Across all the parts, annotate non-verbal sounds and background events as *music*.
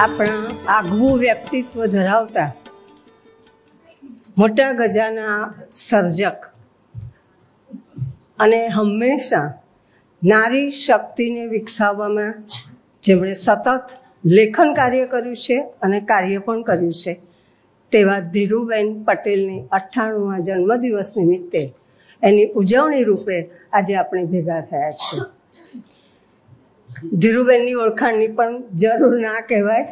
આપણા આગવું વ્યક્તિત્વ ધરાવતા મોટા ગજાના સર્જક અને હંમેશા નારી શક્તિને વિકસાવવામાં જેમણે સતત લેખન કાર્ય કર્યું છે અને કાર્ય પણ કર્યું છે તેવા ધીરુબેન પટેલની અઠ્ઠાણુંમાં જન્મદિવસ નિમિત્તે એની ઉજવણી રૂપે આજે આપણે ભેગા થયા છીએ ધીરુબેનની ઓળખાણની પણ જરૂર ના કહેવાય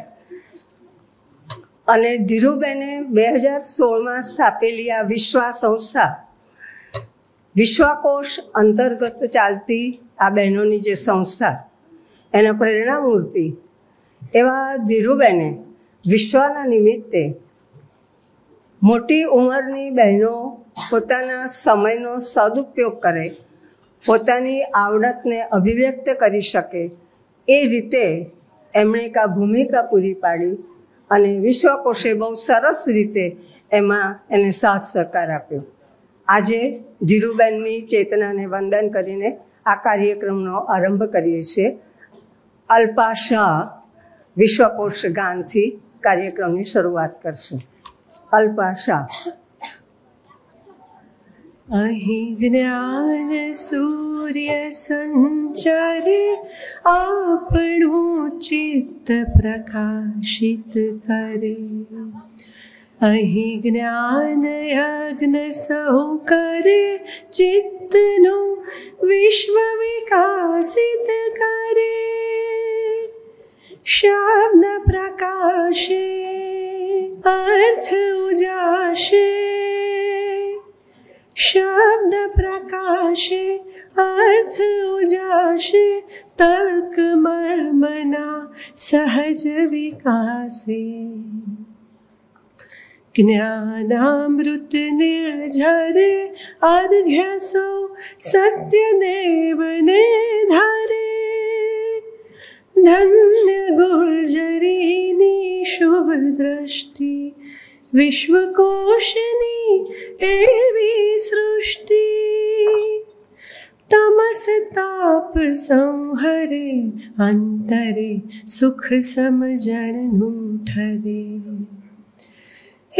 અને ધીરુબેને બે હજાર સોળમાં સ્થાપેલી આ વિશ્વા સંસ્થા વિશ્વાકોશ અંતર્ગત ચાલતી આ બહેનોની જે સંસ્થા એના પ્રેરણામૂર્તિ એવા ધીરુબેને વિશ્વના નિમિત્તે મોટી ઉંમરની બહેનો પોતાના સમયનો સદુપયોગ કરે પોતાની આવડતને અભિવ્યક્ત કરી શકે એ રીતે એમણે એક આ ભૂમિકા પૂરી પાડી અને વિશ્વકોષે બહુ સરસ રીતે એમાં એને સાથ સહકાર આપ્યો આજે ધીરુબેનની ચેતનાને વંદન કરીને આ કાર્યક્રમનો આરંભ કરીએ છીએ અલ્પા શાહ વિશ્વકોશ ગાનથી કાર્યક્રમની શરૂઆત કરશે અલ્પા શાહ અહીં જ્ઞાન સૂર્ય સંચારે આપણું ચિત્ત પ્રકાશિત કરે અહીં જ્ઞાન યજ્ઞ સૌ કરે ચિત્તનું વિશ્વ વિકાસિત કરે શબ્દ પ્રકાશે અર્થ ઉજાશે શબ્દ પ્રકાશે અર્થ ઉજાશે તર્ક મર્મના સહજ વિકાસે જ્ઞાનામૃત નિર્ઝરે અર્ઘ્ય સૌ સત્યદેવને ધારે ધન્ય ગુર્જરીની શુભ દ્રષ્ટિ વિશ્વકોશની એવી સૃષ્ટિ તમસ તાપ સંહરે અંતરે સુખ સમજણનું ઠરે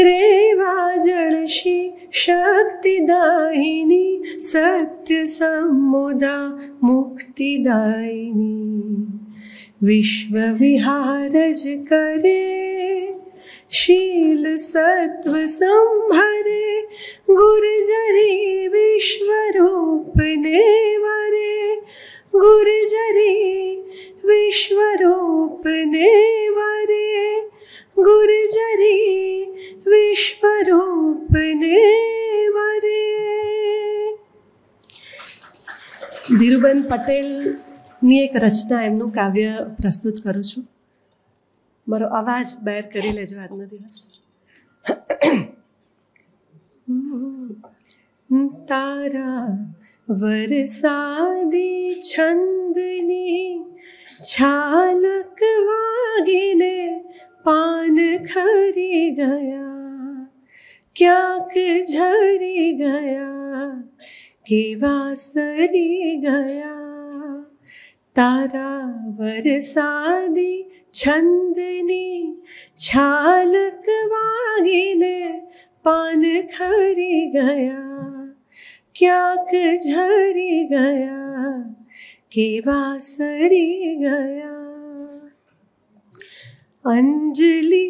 રેવા જળશી શક્તિદાયિની સત્ય સમુદા મુક્તિદાયિની વિશ્વ વિહાર જ કરે शील सत्व संभरे गुरजरी विश्वरूप नेवरे गुरजरी विश्वरूप नेवरे गुरजरी विश्वरूप नेवरे ધીરુબેન પટેલની એક રચના એમનું કાવ્ય પ્રસ્તુત કરું છું મારો અવાજ બહાર કરી લેજો આજનો દિવસ તારા વરસાદી છંદની છાલક વાગીને પાન ખરી ગયા ક્યાંક ઝરી ગયા કેવા સરી ગયા તારા વરસાદી છંદની છાલક વાગીને પાન ખરી ગયા ક્યાંક ઝરી ગયા કેવા સરી ગયા અંજલિ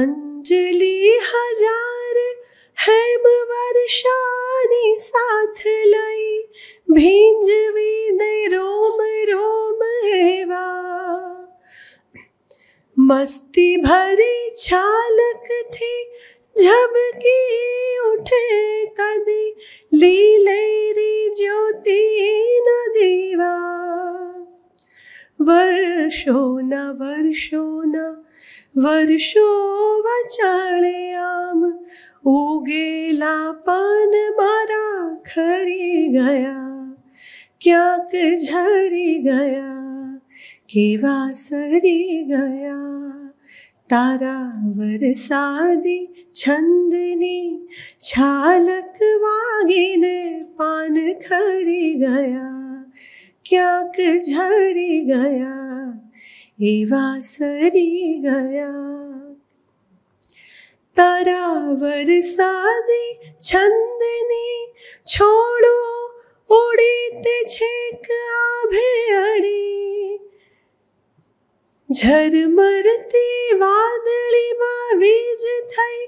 અંજલિ હજાર હેમ વર્ષાની સાથ લઈ ભીંજવી દે રોમ રોમ હેવા मस्ती भरी छालक थी झबकी उठे कदी लीलेरी ज्योति न दीवा वर्षो न वर्षो न वर्षो वचाले आम उगेला पान मारा खरी गया क्या झरी गया કેવા સરી ગયા તારા વરસાદી છંદની છાલક વાગીને પાન ખરી ગયા ક્યાંક ઝરી ગયા એવા સરી ગયા તારા વરસાદી છંદની છોડો ઉડી તે છેક આભે અડી ઝરમરતી વાદળીમાં વીજ થઈ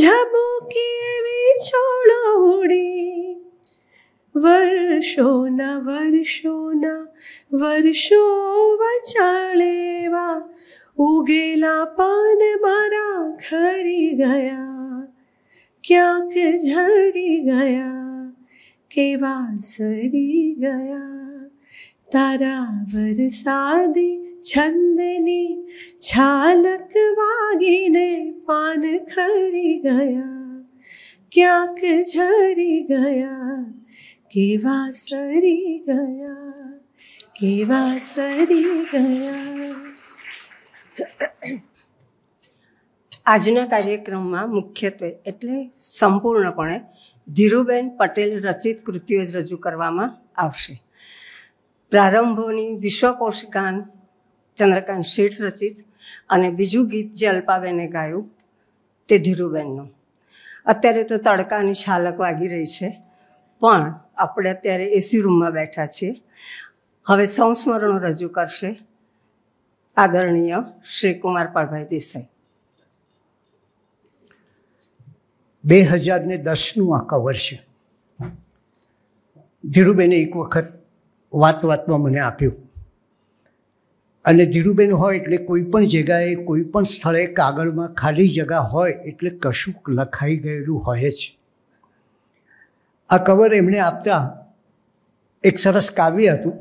ઝબૂકી એવી છોડો ઉડી વર્ષોના વર્ષોના વર્ષો વચાળેવા ઉગેલા પાન મારા ખરી ગયા ક્યાંક ઝરી ગયા કેવા સરી ગયા તારા વરસાદી છંદની છાલક વાગીને પાન ખરી ગયા ક્યાંક ઝરી ગયા કેવા સરી ગયા કેવા સરી ગયા આજના કાર્યક્રમમાં મુખ્યત્વે એટલે સંપૂર્ણપણે ધીરુબેન પટેલ રચિત કૃતિઓ જ રજૂ કરવામાં આવશે પ્રારંભોની વિશ્વકોશ ગાન ચંદ્રકાંત શેઠ રચિત અને બીજું ગીત જે અલ્પાબેને ગાયું તે ધીરુબેનનું અત્યારે તો તડકાની છાલક વાગી રહી છે પણ આપણે અત્યારે એસી રૂમમાં બેઠા છીએ હવે સંસ્મરણો રજૂ કરશે આદરણીય શ્રી કુમાર પાળભાઈ દેસાઈ બે હજાર ને દસનું કવર છે ધીરુબેને એક વખત વાત વાતમાં મને આપ્યું અને ધીરુબેન હોય એટલે કોઈ પણ જગ્યાએ કોઈ પણ સ્થળે કાગળમાં ખાલી જગ્યા હોય એટલે કશુંક લખાઈ ગયેલું હોય જ આ કવર એમણે આપતા એક સરસ કાવ્ય હતું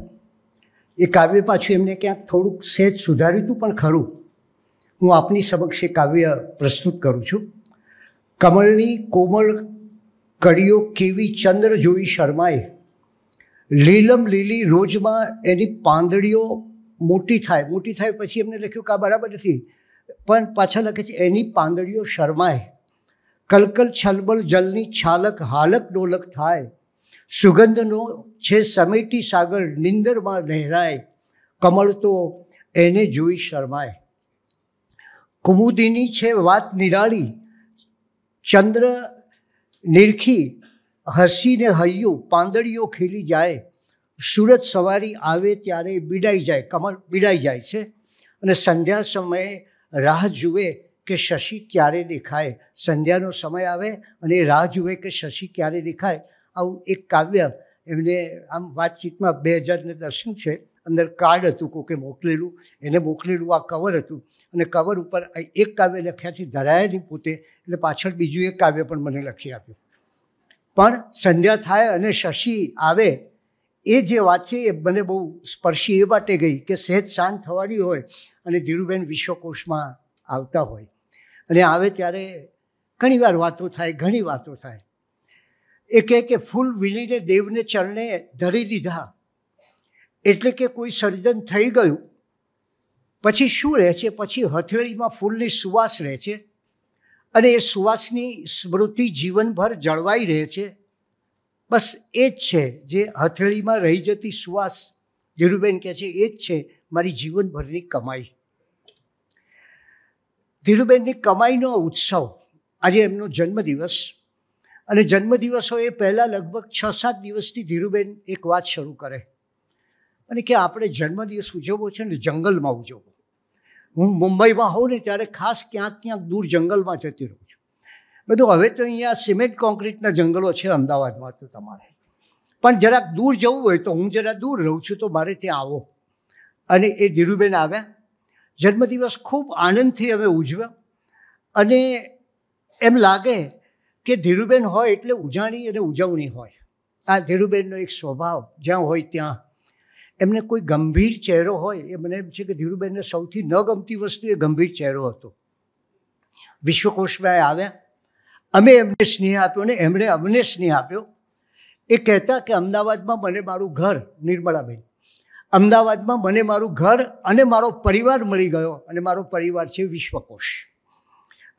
એ કાવ્ય પાછું એમને ક્યાંક થોડુંક સહેજ સુધાર્યું હતું પણ ખરું હું આપની સમક્ષ એ કાવ્ય પ્રસ્તુત કરું છું કમળની કોમળ કડીઓ કેવી ચંદ્ર જોઈ શર્માએ લીલમ લીલી રોજમાં એની પાંદડીઓ મોટી થાય મોટી થાય પછી એમને લખ્યું કે આ બરાબર નથી પણ પાછા લખે છે એની પાંદડીઓ શરમાય કલકલ છલબલ જલની છાલક હાલક ડોલક થાય સુગંધનો છે સમેટી સાગર નિંદરમાં લહેરાય કમળ તો એને જોઈ શરમાય કુમુદીની છે વાત નિરાળી ચંદ્ર નિરખી હસીને હૈયું પાંદડીઓ ખીલી જાય સુરત સવારી આવે ત્યારે બિડાઈ જાય કમળ બિડાઈ જાય છે અને સંધ્યા સમયે રાહ જુએ કે શશી ક્યારે દેખાય સંધ્યાનો સમય આવે અને રાહ જુએ કે શશી ક્યારે દેખાય આવું એક કાવ્ય એમને આમ વાતચીતમાં બે હજારને ને દસનું છે અંદર કાર્ડ હતું કોકે મોકલેલું એને મોકલેલું આ કવર હતું અને કવર ઉપર એક કાવ્ય લખ્યાથી ધરાયા નહીં પોતે એટલે પાછળ બીજું એક કાવ્ય પણ મને લખી આપ્યું પણ સંધ્યા થાય અને શશી આવે એ જે વાત છે એ મને બહુ સ્પર્શી એ માટે ગઈ કે સહેજ શાંત થવાની હોય અને ધીરુબેન વિશ્વકોશમાં આવતા હોય અને આવે ત્યારે ઘણીવાર વાતો થાય ઘણી વાતો થાય એ કહે કે ફૂલ વિલીને દેવને ચરણે ધરી લીધા એટલે કે કોઈ સર્જન થઈ ગયું પછી શું રહે છે પછી હથેળીમાં ફૂલની સુવાસ રહે છે અને એ સુવાસની સ્મૃતિ જીવનભર જળવાઈ રહે છે બસ એ જ છે જે હથેળીમાં રહી જતી સુવાસ ધીરુબેન કહે છે એ જ છે મારી જીવનભરની કમાઈ ધીરુબેનની કમાઈનો ઉત્સવ આજે એમનો જન્મદિવસ અને જન્મદિવસ હોય એ પહેલાં લગભગ છ સાત દિવસથી ધીરુબેન એક વાત શરૂ કરે અને કે આપણે જન્મદિવસ ઉજવવો છે ને જંગલમાં ઉજવવો હું મુંબઈમાં હોઉં ને ત્યારે ખાસ ક્યાંક ક્યાંક દૂર જંગલમાં જતી રહું બધું હવે તો અહીંયા સિમેન્ટ કોન્ક્રીટના જંગલો છે અમદાવાદમાં તો તમારે પણ જરાક દૂર જવું હોય તો હું જરા દૂર રહું છું તો મારે ત્યાં આવો અને એ ધીરુબેન આવ્યા જન્મદિવસ ખૂબ આનંદથી અમે ઉજવ્યો અને એમ લાગે કે ધીરુબેન હોય એટલે ઉજાણી અને ઉજવણી હોય આ ધીરુબેનનો એક સ્વભાવ જ્યાં હોય ત્યાં એમને કોઈ ગંભીર ચહેરો હોય એ મને એમ છે કે ધીરુબેનને સૌથી ન ગમતી વસ્તુ એ ગંભીર ચહેરો હતો વિશ્વકોશમાં આવ્યા અમે એમને સ્નેહ આપ્યો ને એમણે અમને સ્નેહ આપ્યો એ કહેતા કે અમદાવાદમાં મને મારું ઘર નિર્મળાબેન અમદાવાદમાં મને મારું ઘર અને મારો પરિવાર મળી ગયો અને મારો પરિવાર છે વિશ્વકોશ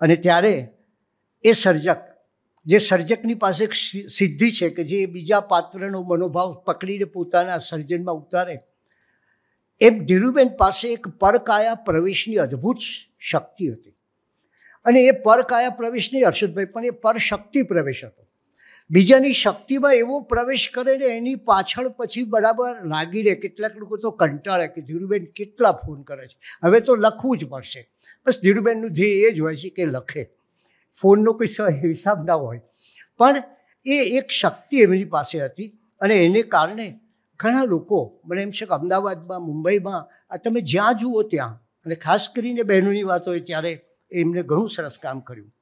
અને ત્યારે એ સર્જક જે સર્જકની પાસે સિદ્ધિ છે કે જે બીજા પાત્રનો મનોભાવ પકડીને પોતાના સર્જનમાં ઉતારે એમ ધીરુબેન પાસે એક પરકાયા પ્રવેશની અદ્ભુત શક્તિ હતી અને એ પરકાયા પ્રવેશ નહીં હર્ષદભાઈ પણ એ પરશક્તિ પ્રવેશ હતો બીજાની શક્તિમાં એવો પ્રવેશ કરે ને એની પાછળ પછી બરાબર લાગી રહે કેટલાક લોકો તો કંટાળે કે ધીરુબેન કેટલા ફોન કરે છે હવે તો લખવું જ પડશે બસ ધીરુબેનનું ધ્યેય એ જ હોય છે કે લખે ફોનનો કોઈ હિસાબ ના હોય પણ એ એક શક્તિ એમની પાસે હતી અને એને કારણે ઘણા લોકો મને એમ છે કે અમદાવાદમાં મુંબઈમાં આ તમે જ્યાં જુઓ ત્યાં અને ખાસ કરીને બહેનોની વાત હોય ત્યારે એમને ઘણું સરસ કામ કર્યું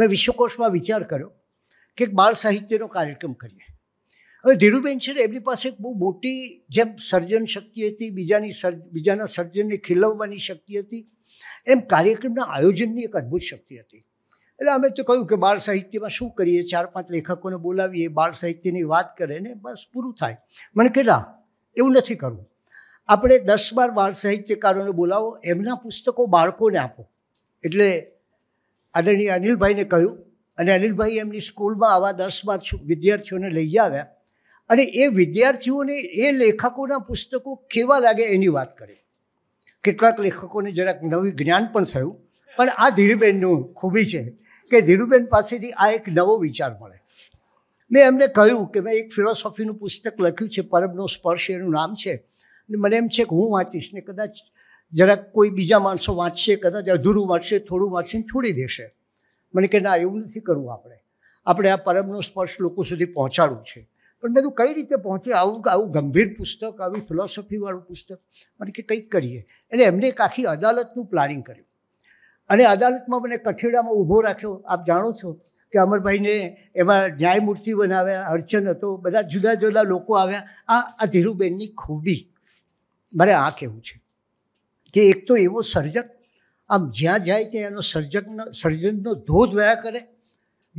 મેં વિશ્વકોશમાં વિચાર કર્યો કે એક બાળ સાહિત્યનો કાર્યક્રમ કરીએ હવે ધીરુબેન છે ને એમની પાસે એક બહુ મોટી જેમ સર્જન શક્તિ હતી બીજાની સર્જ બીજાના સર્જનને ખીલવવાની શક્તિ હતી એમ કાર્યક્રમના આયોજનની એક અદ્ભુત શક્તિ હતી એટલે અમે તો કહ્યું કે બાળ સાહિત્યમાં શું કરીએ ચાર પાંચ લેખકોને બોલાવીએ બાળ સાહિત્યની વાત કરે ને બસ પૂરું થાય મને કે ના એવું નથી કરવું આપણે દસ બાર બાળ સાહિત્યકારોને બોલાવો એમના પુસ્તકો બાળકોને આપો એટલે આદરણીય અનિલભાઈને કહ્યું અને અનિલભાઈ એમની સ્કૂલમાં આવા દસ બાર વિદ્યાર્થીઓને લઈ આવ્યા અને એ વિદ્યાર્થીઓને એ લેખકોના પુસ્તકો કેવા લાગે એની વાત કરી કેટલાક લેખકોને જરાક નવી જ્ઞાન પણ થયું પણ આ ધીરુબેનનું ખૂબી છે કે ધીરુબેન પાસેથી આ એક નવો વિચાર મળે મેં એમને કહ્યું કે મેં એક ફિલોસોફીનું પુસ્તક લખ્યું છે પરબનો સ્પર્શ એનું નામ છે અને મને એમ છે કે હું વાંચીશ ને કદાચ જરાક કોઈ બીજા માણસો વાંચશે કદાચ અધૂરું વાંચશે થોડું વાંચશે છોડી દેશે મને કે ના એવું નથી કરવું આપણે આપણે આ પરમનો સ્પર્શ લોકો સુધી પહોંચાડવું છે પણ મેં તો કઈ રીતે પહોંચે આવું આવું ગંભીર પુસ્તક આવી ફિલોસોફીવાળું પુસ્તક મને કે કંઈક કરીએ એટલે એમને એક આખી અદાલતનું પ્લાનિંગ કર્યું અને અદાલતમાં મને કઠેડામાં ઊભો રાખ્યો આપ જાણો છો કે અમરભાઈને એમાં ન્યાયમૂર્તિ બનાવ્યા અર્ચન હતો બધા જુદા જુદા લોકો આવ્યા આ આ ધીરુબેનની ખૂબી મારે આ કહેવું છે કે એક તો એવો સર્જક આમ જ્યાં જાય ત્યાં એનો સર્જકનો સર્જનનો ધોધ વયા કરે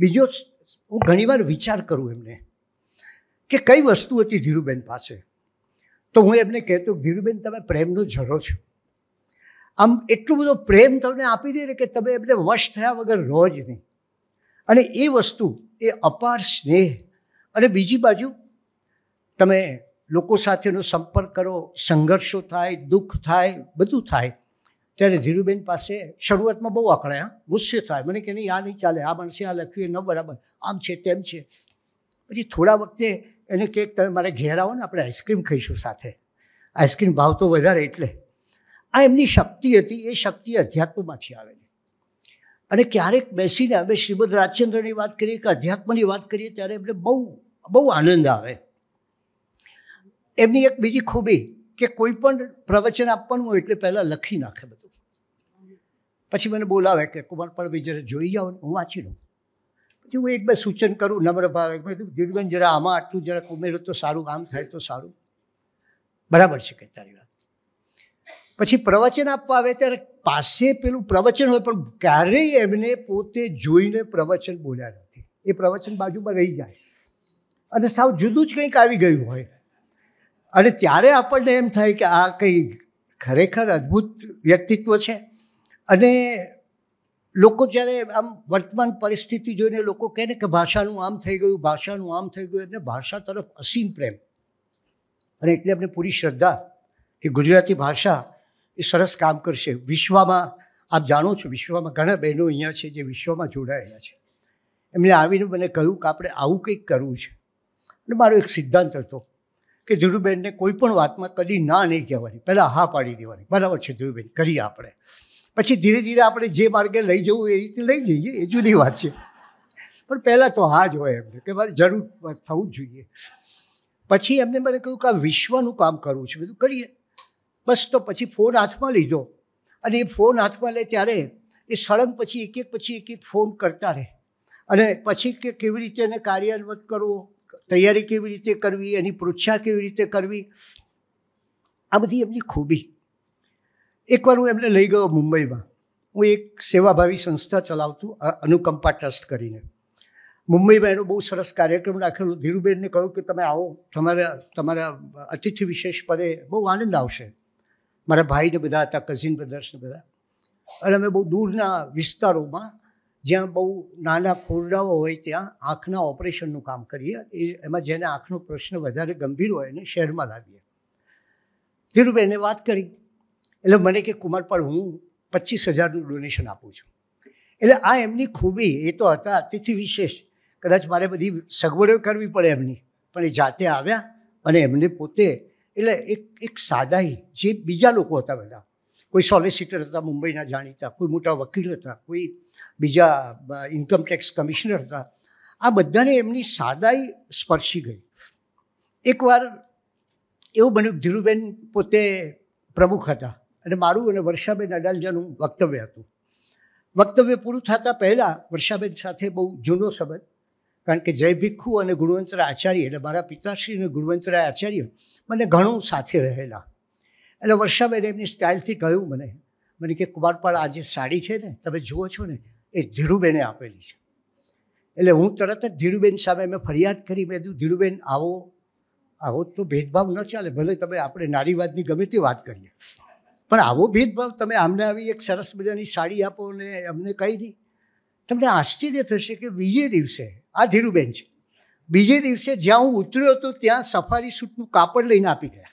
બીજો હું ઘણીવાર વિચાર કરું એમને કે કઈ વસ્તુ હતી ધીરુબેન પાસે તો હું એમને કહેતો ધીરુબેન તમે પ્રેમનો ઝરો છો આમ એટલો બધો પ્રેમ તમને આપી દે ને કે તમે એમને વશ થયા વગર રહો જ નહીં અને એ વસ્તુ એ અપાર સ્નેહ અને બીજી બાજુ તમે લોકો સાથેનો સંપર્ક કરો સંઘર્ષો થાય દુઃખ થાય બધું થાય ત્યારે ધીરુબેન પાસે શરૂઆતમાં બહુ અકળાયા ગુસ્સે થાય મને કે નહીં આ નહીં ચાલે આ માણસે આ લખ્યું એ ન બરાબર આમ છે તેમ છે પછી થોડા વખતે એને કે તમે મારે ઘેર આવો ને આપણે આઈસ્ક્રીમ ખાઈશું સાથે આઈસ્ક્રીમ ભાવ તો વધારે એટલે આ એમની શક્તિ હતી એ શક્તિ અધ્યાત્મમાંથી આવેલી અને ક્યારેક બેસીને અમે શ્રીમદ રાજચંદ્રની વાત કરીએ કે અધ્યાત્મની વાત કરીએ ત્યારે એમને બહુ બહુ આનંદ આવે એમની એક બીજી ખૂબી કે કોઈ પણ પ્રવચન આપવાનું હોય એટલે પહેલાં લખી નાખે બધું પછી મને બોલાવે કે કુમાર પડવી જરા જોઈ જાઓ હું વાંચી લઉં પછી હું એક બે સૂચન કરું નમ્ર ભાવે ધીરુબેન જરા આમાં આટલું જરાક ઉમેરો તો સારું કામ થાય તો સારું બરાબર છે કે તારી વાત પછી પ્રવચન આપવા આવે ત્યારે પાસે પેલું પ્રવચન હોય પણ ક્યારેય એમને પોતે જોઈને પ્રવચન બોલ્યા નથી એ પ્રવચન બાજુમાં રહી જાય અને સાવ જુદું જ કંઈક આવી ગયું હોય અને ત્યારે આપણને એમ થાય કે આ કંઈ ખરેખર અદ્ભુત વ્યક્તિત્વ છે અને લોકો જ્યારે આમ વર્તમાન પરિસ્થિતિ જોઈને લોકો કહે ને કે ભાષાનું આમ થઈ ગયું ભાષાનું આમ થઈ ગયું એમને ભાષા તરફ અસીમ પ્રેમ અને એટલે એમને પૂરી શ્રદ્ધા કે ગુજરાતી ભાષા એ સરસ કામ કરશે વિશ્વમાં આપ જાણો છો વિશ્વમાં ઘણા બહેનો અહીંયા છે જે વિશ્વમાં જોડાયેલા છે એમણે આવીને મને કહ્યું કે આપણે આવું કંઈક કરવું છે અને મારો એક સિદ્ધાંત હતો કે ધીરુબેનને કોઈ પણ વાતમાં કદી ના નહીં કહેવાની પહેલાં હા પાડી દેવાની બરાબર છે ધીરુબેન કરીએ આપણે પછી ધીરે ધીરે આપણે જે માર્ગે લઈ જવું એ રીતે લઈ જઈએ એ જુદી વાત છે પણ પહેલાં તો હા જ હોય એમને કે મારે જરૂર થવું જ જોઈએ પછી એમને મને કહ્યું કે આ વિશ્વનું કામ કરવું છે બધું કરીએ બસ તો પછી ફોન હાથમાં લીધો અને એ ફોન હાથમાં લે ત્યારે એ સળંગ પછી એક એક પછી એક એક ફોન કરતા રહે અને પછી કે કેવી રીતે એને કાર્યાન્વિત કરવો તૈયારી કેવી રીતે કરવી એની પૃચ્છા કેવી રીતે કરવી આ બધી એમની ખૂબી એકવાર હું એમને લઈ ગયો મુંબઈમાં હું એક સેવાભાવી સંસ્થા ચલાવતું અનુકંપા ટ્રસ્ટ કરીને મુંબઈમાં એનો બહુ સરસ કાર્યક્રમ રાખેલો ધીરુબેનને કહ્યું કે તમે આવો તમારા તમારા અતિથિ વિશેષ પદે બહુ આનંદ આવશે મારા ભાઈને બધા હતા કઝિન બ્રધર્સને બધા અને અમે બહુ દૂરના વિસ્તારોમાં જ્યાં બહુ નાના ખોરડાઓ હોય ત્યાં આંખના ઓપરેશનનું કામ કરીએ એ એમાં જેને આંખનો પ્રશ્ન વધારે ગંભીર હોય એને શહેરમાં લાવીએ ધીરુબેને વાત કરી એટલે મને કે કુમાર કુમારપાળ હું પચીસ હજારનું ડોનેશન આપું છું એટલે આ એમની ખૂબી એ તો હતા અતિથિ વિશેષ કદાચ મારે બધી સગવડો કરવી પડે એમની પણ એ જાતે આવ્યા અને એમને પોતે એટલે એક એક સાદાઈ જે બીજા લોકો હતા બધા કોઈ સોલિસિટર હતા મુંબઈના જાણીતા કોઈ મોટા વકીલ હતા કોઈ બીજા ઇન્કમટેક્સ કમિશનર હતા આ બધાને એમની સાદાઈ સ્પર્શી ગઈ એકવાર એવું બન્યું ધીરુબેન પોતે પ્રમુખ હતા અને મારું અને વર્ષાબેન અડાલજાનું વક્તવ્ય હતું વક્તવ્ય પૂરું થતાં પહેલાં વર્ષાબેન સાથે બહુ જૂનો સંબંધ કારણ કે જય ભિખુ અને ગુણવંતરાય આચાર્ય એટલે મારા પિતાશ્રી અને ગુણવંતરા આચાર્ય મને ઘણું સાથે રહેલા એટલે વર્ષાબેન એમની સ્ટાઇલથી કહ્યું મને મને કે પણ આ જે સાડી છે ને તમે જુઓ છો ને એ ધીરુબેને આપેલી છે એટલે હું તરત જ ધીરુબેન સામે મેં ફરિયાદ કરી મેં કીધું ધીરુબેન આવો આવો તો ભેદભાવ ન ચાલે ભલે તમે આપણે નારીવાદની ગમે તે વાત કરીએ પણ આવો ભેદભાવ તમે આમને આવી એક સરસ મજાની સાડી આપો ને અમને કંઈ નહીં તમને આશ્ચર્ય થશે કે બીજે દિવસે આ ધીરુબેન છે બીજે દિવસે જ્યાં હું ઉતર્યો હતો ત્યાં સફારી સૂટનું કાપડ લઈને આપી ગયા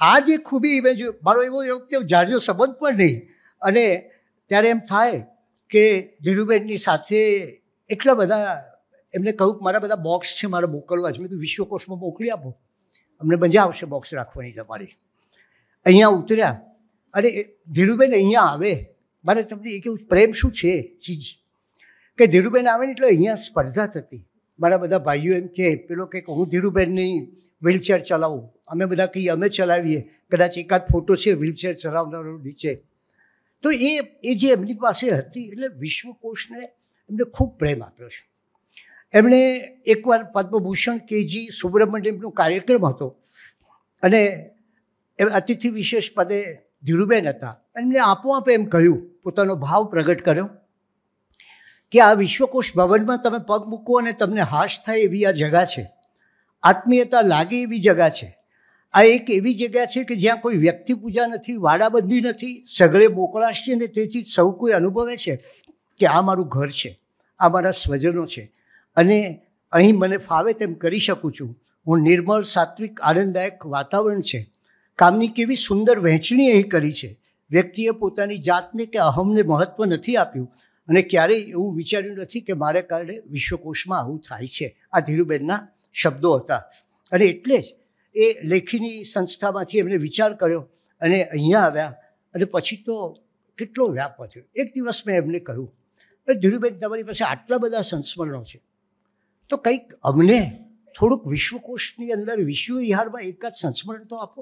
આ જે ખૂબી મેં મારો એવો એવો જાજો સંબંધ પણ નહીં અને ત્યારે એમ થાય કે ધીરુબેનની સાથે એટલા બધા એમને કહ્યું કે મારા બધા બોક્સ છે મારે મોકલવા છે મેં તો વિશ્વકોશમાં મોકલી આપો અમને મજા આવશે બોક્સ રાખવાની તમારી અહીંયા ઉતર્યા અને ધીરુબેન અહીંયા આવે મારે તમને એ કેવું પ્રેમ શું છે ચીજ કે ધીરુબેન આવે ને એટલે અહીંયા સ્પર્ધા થતી મારા બધા ભાઈઓ એમ કહે પેલો કે હું ધીરુબેન નહીં વ્હીલચેર ચલાવવું અમે બધા કહીએ અમે ચલાવીએ કદાચ એકાદ ફોટો છે વ્હીલચેર ચલાવનારો નીચે તો એ એ જે એમની પાસે હતી એટલે વિશ્વકોશને એમને ખૂબ પ્રેમ આપ્યો છે એમણે એકવાર પદ્મભૂષણ કેજી સુબ્રમણ્યમનો કાર્યક્રમ હતો અને અતિથિ વિશેષ પદે ધીરુબેન હતા એમને આપોઆપ એમ કહ્યું પોતાનો ભાવ પ્રગટ કર્યો કે આ વિશ્વકોશ ભવનમાં તમે પગ મૂકો અને તમને હાશ થાય એવી આ જગા છે આત્મીયતા લાગે એવી જગા છે આ એક એવી જગ્યા છે કે જ્યાં કોઈ વ્યક્તિ પૂજા નથી વાડાબંધી નથી સગળે મોકળાશ છે ને તેથી સૌ કોઈ અનુભવે છે કે આ મારું ઘર છે આ મારા સ્વજનો છે અને અહીં મને ફાવે તેમ કરી શકું છું હું નિર્મળ સાત્વિક આનંદદાયક વાતાવરણ છે કામની કેવી સુંદર વહેંચણી અહીં કરી છે વ્યક્તિએ પોતાની જાતને કે અહમને મહત્ત્વ નથી આપ્યું અને ક્યારેય એવું વિચાર્યું નથી કે મારે કારણે વિશ્વકોશમાં આવું થાય છે આ ધીરુબેનના શબ્દો હતા અને એટલે જ એ લેખીની સંસ્થામાંથી એમણે વિચાર કર્યો અને અહીંયા આવ્યા અને પછી તો કેટલો વ્યાપ થયો એક દિવસ મેં એમને કહ્યું ધીરુબેન તમારી પાસે આટલા બધા સંસ્મરણો છે તો કંઈક અમને થોડુંક વિશ્વકોશની અંદર વિશ્વવિહારમાં જ સંસ્મરણ તો આપો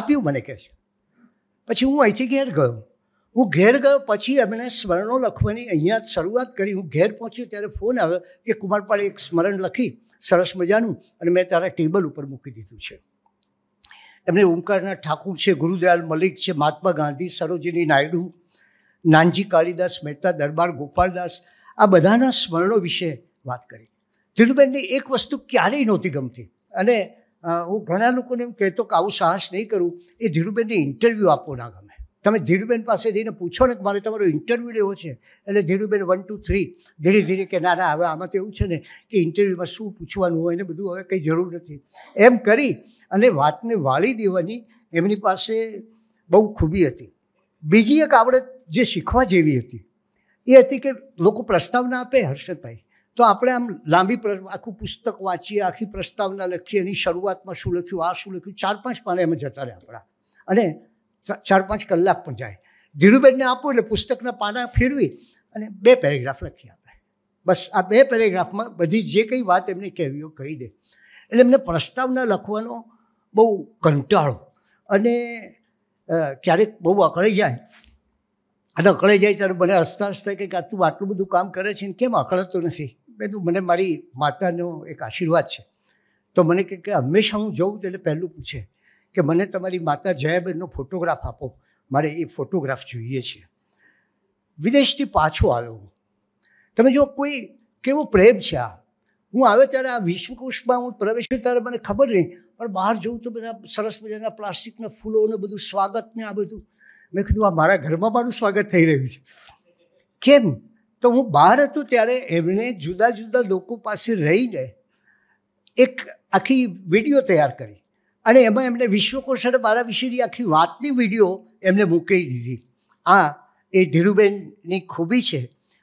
આપ્યું મને કહે છે પછી હું અહીંથી ઘેર ગયો હું ઘેર ગયો પછી એમણે સ્મરણો લખવાની અહીંયા શરૂઆત કરી હું ઘેર પહોંચ્યો ત્યારે ફોન આવ્યો કે કુમારપાળે એક સ્મરણ લખી સરસ મજાનું અને મેં તારા ટેબલ ઉપર મૂકી દીધું છે એમને ઓમકારનાથ ઠાકુર છે ગુરુદયાલ મલિક છે મહાત્મા ગાંધી સરોજિની નાયડુ નાનજી કાળીદાસ મહેતા દરબાર ગોપાલદાસ આ બધાના સ્મરણો વિશે વાત કરી ધીરુબેનની એક વસ્તુ ક્યારેય નહોતી ગમતી અને હું ઘણા લોકોને એમ કહેતો કે આવું સાહસ નહીં કરું એ ધીરુબેનને ઇન્ટરવ્યૂ આપવો ના ગમે તમે ધીરુબેન પાસે જઈને પૂછો ને કે મારે તમારો ઇન્ટરવ્યૂ લેવો છે એટલે ધીરુબેન વન ટુ થ્રી ધીરે ધીરે કે ના ના હવે આમાં તો એવું છે ને કે ઇન્ટરવ્યૂમાં શું પૂછવાનું હોય ને બધું હવે કંઈ જરૂર નથી એમ કરી અને વાતને વાળી દેવાની એમની પાસે બહુ ખૂબી હતી બીજી એક આવડત જે શીખવા જેવી હતી એ હતી કે લોકો પ્રસ્તાવના આપે હર્ષદભાઈ તો આપણે આમ લાંબી આખું પુસ્તક વાંચીએ આખી પ્રસ્તાવના લખીએ એની શરૂઆતમાં શું લખ્યું આ શું લખ્યું ચાર પાંચ પાના એમાં જતા રહ્યા આપણા અને ચાર પાંચ કલાક પણ જાય ધીરુબેનને આપો એટલે પુસ્તકના પાના ફેરવી અને બે પેરેગ્રાફ લખી આપે બસ આ બે પેરેગ્રાફમાં બધી જે કંઈ વાત એમને કહેવીઓ કહી દે એટલે એમને પ્રસ્તાવના લખવાનો બહુ કંટાળો અને ક્યારેક બહુ અકળાઈ જાય અને અકળાઈ જાય ત્યારે મને હસતા હસતા કે તું આટલું બધું કામ કરે છે ને કેમ અકળાતું નથી બધું મને મારી માતાનો એક આશીર્વાદ છે તો મને કે હંમેશા હું જઉં એટલે પહેલું પૂછે કે મને તમારી માતા જયાબેનનો ફોટોગ્રાફ આપો મારે એ ફોટોગ્રાફ જોઈએ છે વિદેશથી પાછો આવ્યો હું તમે જો કોઈ કેવો પ્રેમ છે આ હું આવે ત્યારે આ વિશ્વકોશમાં હું પ્રવેશ્યો ત્યારે મને ખબર નહીં પણ બહાર જઉં તો બધા સરસ મજાના પ્લાસ્ટિકના ફૂલો બધું સ્વાગત ને આ બધું મેં કીધું આ મારા ઘરમાં મારું સ્વાગત થઈ રહ્યું છે કેમ તો હું બહાર હતો ત્યારે એમણે જુદા જુદા લોકો પાસે રહીને એક આખી વિડીયો તૈયાર કરી અને એમાં એમણે વિશ્વકોશર મારા વિશેની આખી વાતની વિડીયો એમને મૂકી દીધી આ એ ધીરુબેનની ખૂબી છે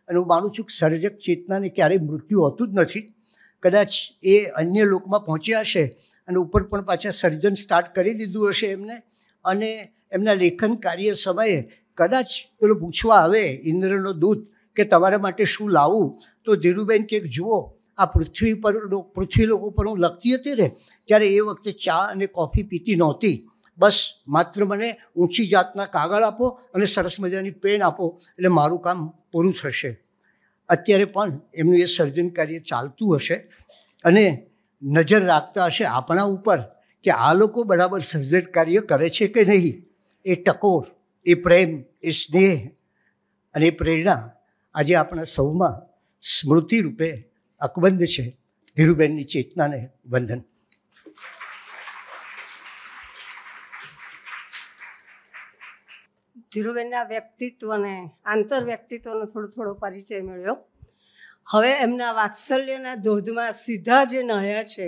અને હું માનું છું કે સર્જક ચેતનાને ક્યારેય મૃત્યુ હોતું જ નથી કદાચ એ અન્ય લોકમાં પહોંચ્યા હશે અને ઉપર પણ પાછા સર્જન સ્ટાર્ટ કરી દીધું હશે એમને અને એમના લેખન કાર્ય સમયે કદાચ પેલું પૂછવા આવે ઇન્દ્રનો દૂત કે તમારા માટે શું લાવવું તો ધીરુબેન કંઈક જુઓ આ પૃથ્વી પર પૃથ્વી લોકો ઉપર હું લખતી હતી ને ત્યારે એ વખતે ચા અને કોફી પીતી નહોતી બસ માત્ર મને ઊંચી જાતના કાગળ આપો અને સરસ મજાની પેન આપો એટલે મારું કામ પૂરું થશે અત્યારે પણ એમનું એ સર્જન કાર્ય ચાલતું હશે અને નજર રાખતા હશે આપણા ઉપર કે આ લોકો બરાબર સર્જન કાર્ય કરે છે કે નહીં એ ટકોર એ પ્રેમ એ સ્નેહ અને એ પ્રેરણા આજે આપણા સૌમાં સ્મૃતિ રૂપે અકબંધ છે ધીરુબેનની ચેતનાને વંદન ધીરુબેનના વ્યક્તિત્વને આંતર વ્યક્તિત્વનો થોડો થોડો પરિચય મળ્યો હવે એમના વાત્સલ્યના ધોધમાં સીધા જે નહ્યા છે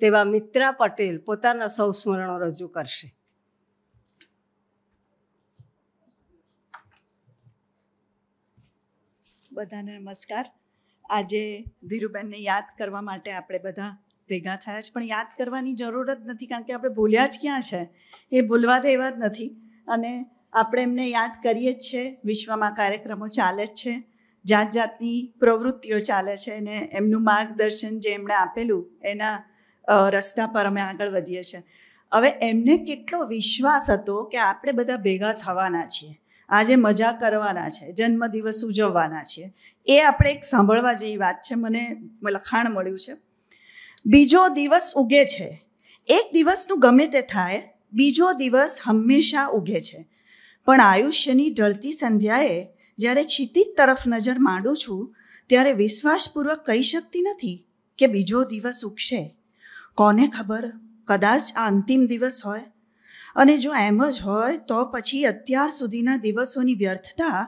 તેવા મિત્રા પટેલ પોતાના સૌ સ્મરણો રજૂ કરશે બધાને નમસ્કાર આજે ધીરુબેનને યાદ કરવા માટે આપણે બધા ભેગા થયા છે પણ યાદ કરવાની જરૂર જ નથી કારણ કે આપણે ભૂલ્યા જ ક્યાં છે એ ભૂલવા દેવા જ નથી અને આપણે એમને યાદ કરીએ જ છે વિશ્વમાં કાર્યક્રમો ચાલે જ છે જાત જાતની પ્રવૃત્તિઓ ચાલે છે અને એમનું માર્ગદર્શન જે એમણે આપેલું એના રસ્તા પર અમે આગળ વધીએ છીએ હવે એમને કેટલો વિશ્વાસ હતો કે આપણે બધા ભેગા થવાના છીએ આજે મજા કરવાના છે જન્મદિવસ ઉજવવાના છે એ આપણે એક સાંભળવા જેવી વાત છે મને લખાણ મળ્યું છે બીજો દિવસ ઉગે છે એક દિવસનું ગમે તે થાય બીજો દિવસ હંમેશા ઉગે છે પણ આયુષ્યની ઢળતી સંધ્યાએ જ્યારે ક્ષિતિજ તરફ નજર માંડું છું ત્યારે વિશ્વાસપૂર્વક કહી શકતી નથી કે બીજો દિવસ ઉગશે કોને ખબર કદાચ આ અંતિમ દિવસ હોય અને જો એમ જ હોય તો પછી અત્યાર સુધીના દિવસોની વ્યર્થતા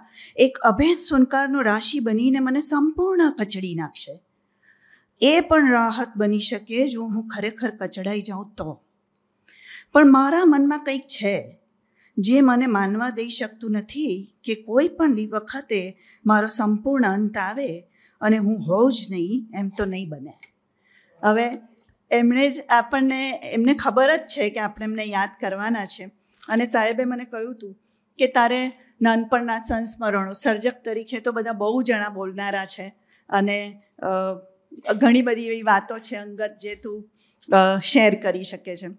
એક અભેદ સુનકારનો રાશિ બનીને મને સંપૂર્ણ કચડી નાખશે એ પણ રાહત બની શકે જો હું ખરેખર કચડાઈ જાઉં તો પણ મારા મનમાં કંઈક છે જે મને માનવા દઈ શકતું નથી કે કોઈ પણ વખતે મારો સંપૂર્ણ અંત આવે અને હું હોઉં જ નહીં એમ તો નહીં બને હવે એમણે જ આપણને એમને ખબર જ છે કે આપણે એમને યાદ કરવાના છે અને સાહેબે મને કહ્યું હતું કે તારે નાનપણના સંસ્મરણો સર્જક તરીકે તો બધા બહુ જણા બોલનારા છે અને ઘણી બધી એવી વાતો છે અંગત જે તું શેર કરી શકે છે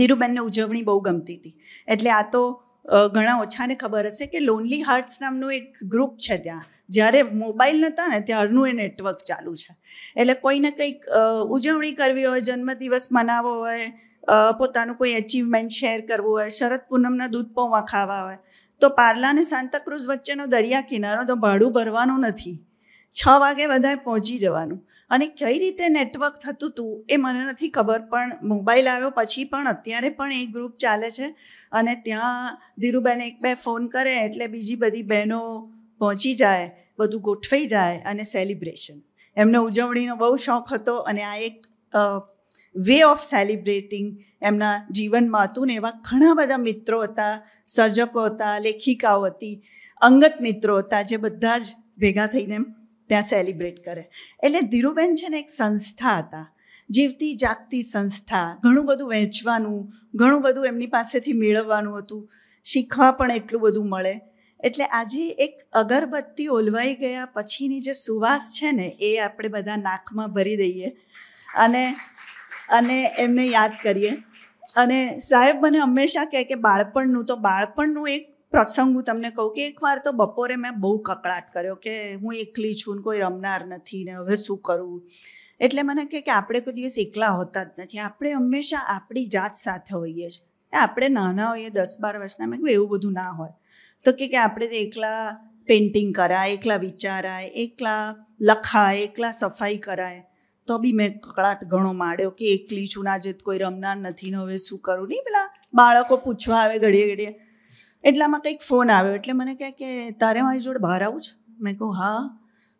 ધીરુબેનને ઉજવણી બહુ ગમતી હતી એટલે આ તો ઘણા ઓછાને ખબર હશે કે લોનલી હાર્ટ્સ નામનું એક ગ્રુપ છે ત્યાં જ્યારે મોબાઈલ નહોતા ને ત્યારનું એ નેટવર્ક ચાલુ છે એટલે કોઈને કંઈક ઉજવણી કરવી હોય જન્મદિવસ મનાવવો હોય પોતાનું કોઈ એચિવમેન્ટ શેર કરવું હોય શરદ પૂનમના દૂધ પૌવા ખાવા હોય તો પાર્લા અને સાંતાક્રુઝ વચ્ચેનો દરિયા કિનારો તો ભાડું ભરવાનું નથી છ વાગે બધાએ પહોંચી જવાનું અને કઈ રીતે નેટવર્ક થતું હતું એ મને નથી ખબર પણ મોબાઈલ આવ્યો પછી પણ અત્યારે પણ એ ગ્રુપ ચાલે છે અને ત્યાં ધીરુબેન એક બે ફોન કરે એટલે બીજી બધી બહેનો પહોંચી જાય બધું ગોઠવાઈ જાય અને સેલિબ્રેશન એમને ઉજવણીનો બહુ શોખ હતો અને આ એક વે ઓફ સેલિબ્રેટિંગ એમના જીવનમાં હતું ને એવા ઘણા બધા મિત્રો હતા સર્જકો હતા લેખિકાઓ હતી અંગત મિત્રો હતા જે બધા જ ભેગા થઈને ત્યાં સેલિબ્રેટ કરે એટલે ધીરુબેન છે ને એક સંસ્થા હતા જીવતી જાગતી સંસ્થા ઘણું બધું વહેંચવાનું ઘણું બધું એમની પાસેથી મેળવવાનું હતું શીખવા પણ એટલું બધું મળે એટલે આજે એક અગરબત્તી ઓલવાઈ ગયા પછીની જે સુવાસ છે ને એ આપણે બધા નાકમાં ભરી દઈએ અને અને એમને યાદ કરીએ અને સાહેબ મને હંમેશા કહે કે બાળપણનું તો બાળપણનું એક પ્રસંગ હું તમને કહું કે એકવાર તો બપોરે મેં બહુ કકડાટ કર્યો કે હું એકલી છું કોઈ રમનાર નથી ને હવે શું કરવું એટલે મને કહે કે આપણે કોઈ દિવસ એકલા હોતા જ નથી આપણે હંમેશા આપણી જાત સાથે હોઈએ છીએ આપણે નાના હોઈએ દસ બાર વર્ષના મેં એવું બધું ના હોય તો કે કે આપણે તો એકલા પેઇન્ટિંગ કરાય એકલા વિચારાય એકલા લખાય એકલા સફાઈ કરાય તો બી મેં કકળાટ ઘણો માડ્યો કે એકલી છું ના જે કોઈ રમનાર નથી ને હવે શું કરું નહીં પેલા બાળકો પૂછવા આવે ઘડીએ ઘડીએ એટલામાં કંઈક ફોન આવ્યો એટલે મને કહે કે તારે મારી જોડે બહાર આવું છે મેં કહું હા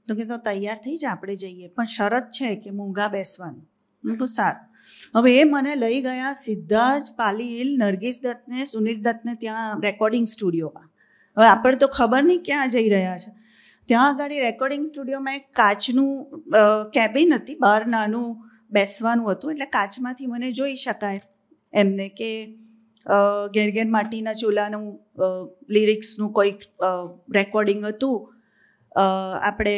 તો કે તો તૈયાર થઈ જ આપણે જઈએ પણ શરત છે કે મૂંગા બેસવાનું મેં કહું સારું હવે એ મને લઈ ગયા સીધા જ પાલી હિલ નરગીસ દત્તને સુનિલ દત્તને ત્યાં રેકોર્ડિંગ સ્ટુડિયોમાં હવે આપણને તો ખબર નહીં ક્યાં જઈ રહ્યા છે ત્યાં આગળ રેકોર્ડિંગ સ્ટુડિયોમાં એક કાચનું કેબિન હતી બહાર નાનું બેસવાનું હતું એટલે કાચમાંથી મને જોઈ શકાય એમને કે ઘેર ઘેર માટીના ચૂલાનું લિરિક્સનું કોઈક રેકોર્ડિંગ હતું આપણે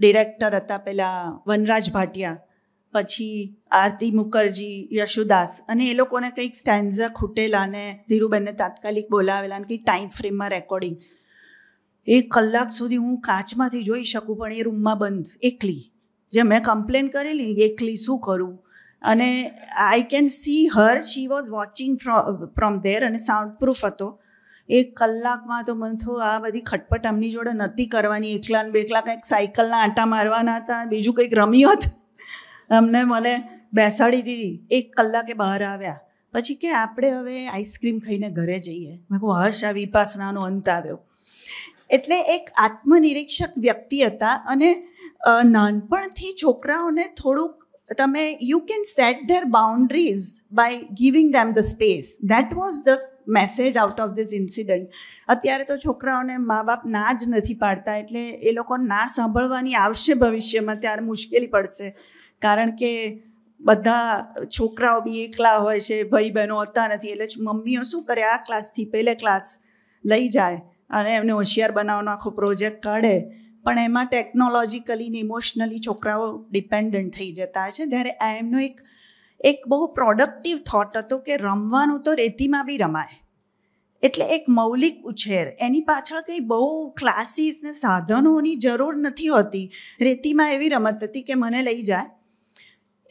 ડિરેક્ટર હતા પેલા વનરાજ ભાટિયા પછી આરતી મુખર્જી યશુદાસ અને એ લોકોને કંઈક સ્ટેન્ઝા ખૂટેલા અને ધીરુબેનને તાત્કાલિક બોલાવેલા અને કંઈક ટાઈમ ફ્રેમમાં રેકોર્ડિંગ એક કલાક સુધી હું કાચમાંથી જોઈ શકું પણ એ રૂમમાં બંધ એકલી જે મેં કમ્પ્લેન કરેલી એકલી શું કરું અને I can see her she was watching from there અને સાઉન્ડ પ્રૂફ હતો એક કલાકમાં તો મને થયું આ બધી ખટપટ અમની જોડે નથી કરવાની એકલા બે કલાક કંઈક સાયકલના આંટા મારવાના હતા બીજું કંઈક રમ્યું હતું અમને મને બેસાડી દીધી એક કલાકે બહાર આવ્યા પછી કે આપણે હવે આઈસ્ક્રીમ ખાઈને ઘરે જઈએ મેં કહું હર્ષ આ વિપાસનાનો અંત આવ્યો એટલે એક આત્મનિરીક્ષક વ્યક્તિ હતા અને નાનપણથી છોકરાઓને થોડુંક તમે you can set their boundaries by giving them the space that was the message out of this incident અત્યારે તો છોકરાઓને મા બાપ ના જ નથી પાડતા એટલે એ લોકો ના સાંભળવાની આવશે ભવિષ્યમાં ત્યારે મુશ્કેલી પડશે કારણ કે બધા છોકરાઓ બી એકલા હોય છે ભાઈ બહેનો હતા નથી એટલે મમ્મીઓ શું કરે આ ક્લાસથી પહેલે ક્લાસ લઈ જાય અને એમને હોશિયાર બનાવવાનો આખો પ્રોજેક્ટ કાઢે પણ એમાં ટેકનોલોજીકલી ને ઇમોશનલી છોકરાઓ ડિપેન્ડન્ટ થઈ જતા હોય છે ત્યારે આ એમનો એક એક બહુ પ્રોડક્ટિવ થોટ હતો કે રમવાનું તો રેતીમાં બી રમાય એટલે એક મૌલિક ઉછેર એની પાછળ કંઈ બહુ ક્લાસીસ ને સાધનોની જરૂર નથી હોતી રેતીમાં એવી રમત હતી કે મને લઈ જાય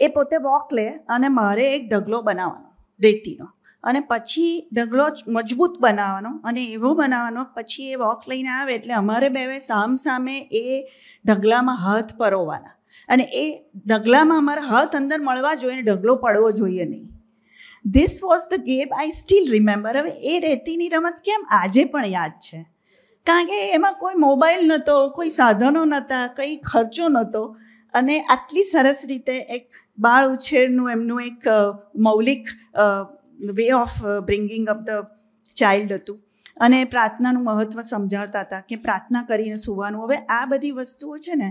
એ પોતે વોક લે અને મારે એક ઢગલો બનાવવાનો રેતીનો અને પછી ઢગલો મજબૂત બનાવવાનો અને એવો બનાવવાનો પછી એ વોક લઈને આવે એટલે અમારે બેવે સામ સામે એ ઢગલામાં હાથ પરોવાના અને એ ઢગલામાં અમારા હાથ અંદર મળવા જોઈએ અને ઢગલો પડવો જોઈએ નહીં this was the game I still remember હવે એ રેતીની રમત કેમ આજે પણ યાદ છે કારણ કે એમાં કોઈ મોબાઈલ નહોતો કોઈ સાધનો નહોતા કંઈ ખર્ચો નહોતો અને આટલી સરસ રીતે એક બાળ ઉછેરનું એમનું એક મૌલિક way of bringing up the child હતું અને પ્રાર્થનાનું મહત્ત્વ સમજાવતા હતા કે પ્રાર્થના કરીને સુવાનું હવે આ બધી વસ્તુઓ છે ને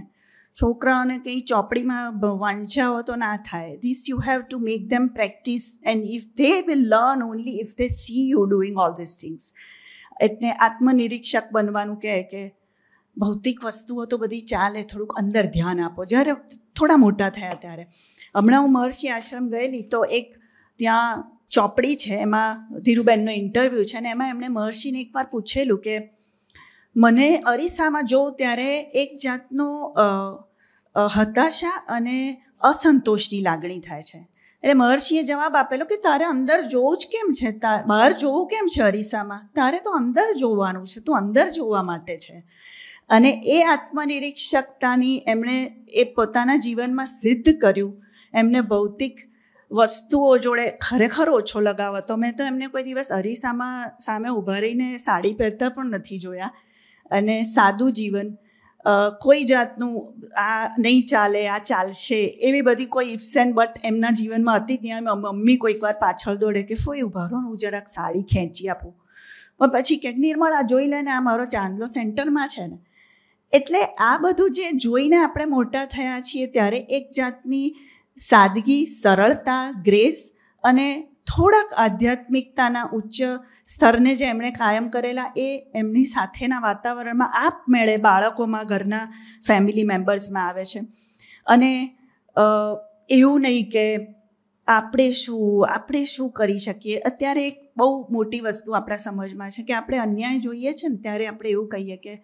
છોકરાઓને કંઈ ચોપડીમાં વાંચ્યાઓ તો ના થાય this you have to make them practice and if they will learn only if they see you doing all this things એટલે આત્મનિરીક્ષક બનવાનું કહે કે ભૌતિક વસ્તુઓ તો બધી ચાલે થોડુંક અંદર ધ્યાન આપો જ્યારે થોડા મોટા થયા ત્યારે હમણાં હું મહર્ષિ આશ્રમ ગયેલી તો એક ત્યાં ચોપડી છે એમાં ધીરુબેનનો ઇન્ટરવ્યૂ છે અને એમાં એમણે મહર્ષિને એકવાર પૂછેલું કે મને અરીસામાં જોઉં ત્યારે એક જાતનો હતાશા અને અસંતોષની લાગણી થાય છે એટલે મહર્ષિએ જવાબ આપેલો કે તારે અંદર જોવું જ કેમ છે તાર બહાર જોવું કેમ છે અરીસામાં તારે તો અંદર જોવાનું છે તું અંદર જોવા માટે છે અને એ આત્મનિરીક્ષકતાની એમણે એ પોતાના જીવનમાં સિદ્ધ કર્યું એમને ભૌતિક વસ્તુઓ જોડે ખરેખર ઓછો લગાવ હતો મેં તો એમને કોઈ દિવસ અરીસામાં સામે ઊભા રહીને સાડી પહેરતા પણ નથી જોયા અને સાદું જીવન કોઈ જાતનું આ નહીં ચાલે આ ચાલશે એવી બધી કોઈ ઇફ્સ એન્ડ બટ એમના જીવનમાં હતી ત્યાં મમ્મી કોઈક વાર પાછળ દોડે કે ફોઈ ઊભા રહો હું જરાક સાડી ખેંચી આપું પણ પછી ક્યાંક નિર્મળ આ જોઈ લે ને આ મારો ચાંદલો સેન્ટરમાં છે ને એટલે આ બધું જે જોઈને આપણે મોટા થયા છીએ ત્યારે એક જાતની સાદગી સરળતા ગ્રેસ અને થોડાક આધ્યાત્મિકતાના ઉચ્ચ સ્તરને જે એમણે કાયમ કરેલા એ એમની સાથેના વાતાવરણમાં આપમેળે બાળકોમાં ઘરના ફેમિલી મેમ્બર્સમાં આવે છે અને એવું નહીં કે આપણે શું આપણે શું કરી શકીએ અત્યારે એક બહુ મોટી વસ્તુ આપણા સમજમાં છે કે આપણે અન્યાય જોઈએ છે ને ત્યારે આપણે એવું કહીએ કે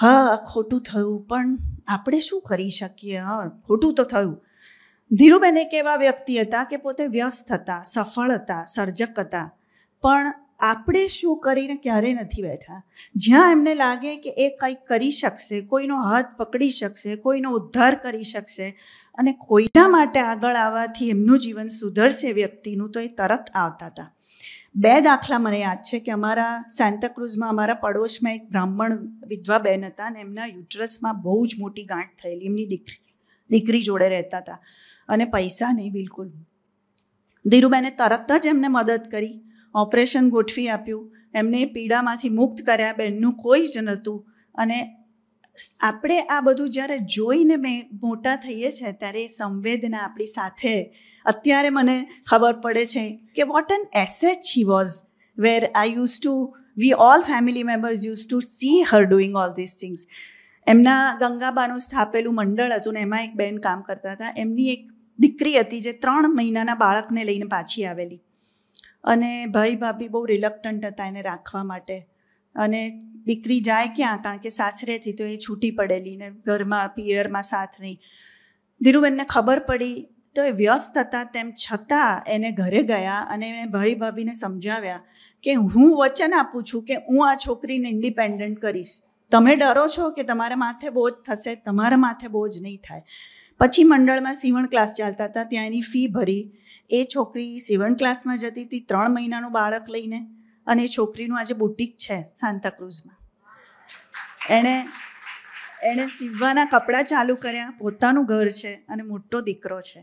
હા ખોટું થયું પણ આપણે શું કરી શકીએ હા ખોટું તો થયું ધીરુબેન એક એવા વ્યક્તિ હતા કે પોતે વ્યસ્ત હતા સફળ હતા સર્જક હતા પણ આપણે શું કરીને ક્યારેય નથી બેઠા જ્યાં એમને લાગે કે એ કંઈક કરી શકશે કોઈનો હાથ પકડી શકશે કોઈનો ઉદ્ધાર કરી શકશે અને કોઈના માટે આગળ આવવાથી એમનું જીવન સુધરશે વ્યક્તિનું તો એ તરત આવતા હતા બે દાખલા મને યાદ છે કે અમારા સાંતાક્રુઝમાં અમારા પડોશમાં એક બ્રાહ્મણ વિધવા બહેન હતા અને એમના યુટ્રસમાં બહુ જ મોટી ગાંઠ થયેલી એમની દીકરી દીકરી જોડે રહેતા હતા અને પૈસા નહીં બિલકુલ ધીરુબેને તરત જ એમને મદદ કરી ઓપરેશન ગોઠવી આપ્યું એમને પીડામાંથી મુક્ત કર્યા બહેનનું કોઈ જ નહોતું અને આપણે આ બધું જ્યારે જોઈને મેં મોટા થઈએ છીએ ત્યારે સંવેદના આપણી સાથે અત્યારે મને ખબર પડે છે કે what an asset she was where I use to we all family members use to see her doing all this things એમના ગંગાબાનું સ્થાપેલું મંડળ હતું ને એમાં એક બેન કામ કરતા હતા એમની એક દીકરી હતી જે ત્રણ મહિનાના બાળકને લઈને પાછી આવેલી અને ભાઈ ભાભી બહુ રિલક્ટન્ટ હતા એને રાખવા માટે અને દીકરી જાય ક્યાં કારણ કે સાસરેથી તો એ છૂટી પડેલી ને ઘરમાં પિયરમાં સાથ નહીં ધીરુબેનને ખબર પડી તો એ વ્યસ્ત હતા તેમ છતાં એને ઘરે ગયા અને એણે ભાઈ ભાભીને સમજાવ્યા કે હું વચન આપું છું કે હું આ છોકરીને ઇન્ડિપેન્ડન્ટ કરીશ તમે ડરો છો કે તમારા માથે બોજ થશે તમારા માથે બોજ નહીં થાય પછી મંડળમાં સીવણ ક્લાસ ચાલતા હતા ત્યાં એની ફી ભરી એ છોકરી સીવણ ક્લાસમાં જતી હતી ત્રણ મહિનાનું બાળક લઈને અને એ છોકરીનું આજે બુટીક છે સાંતાક્રુઝમાં એણે એણે સીવવાના કપડાં ચાલુ કર્યા પોતાનું ઘર છે અને મોટો દીકરો છે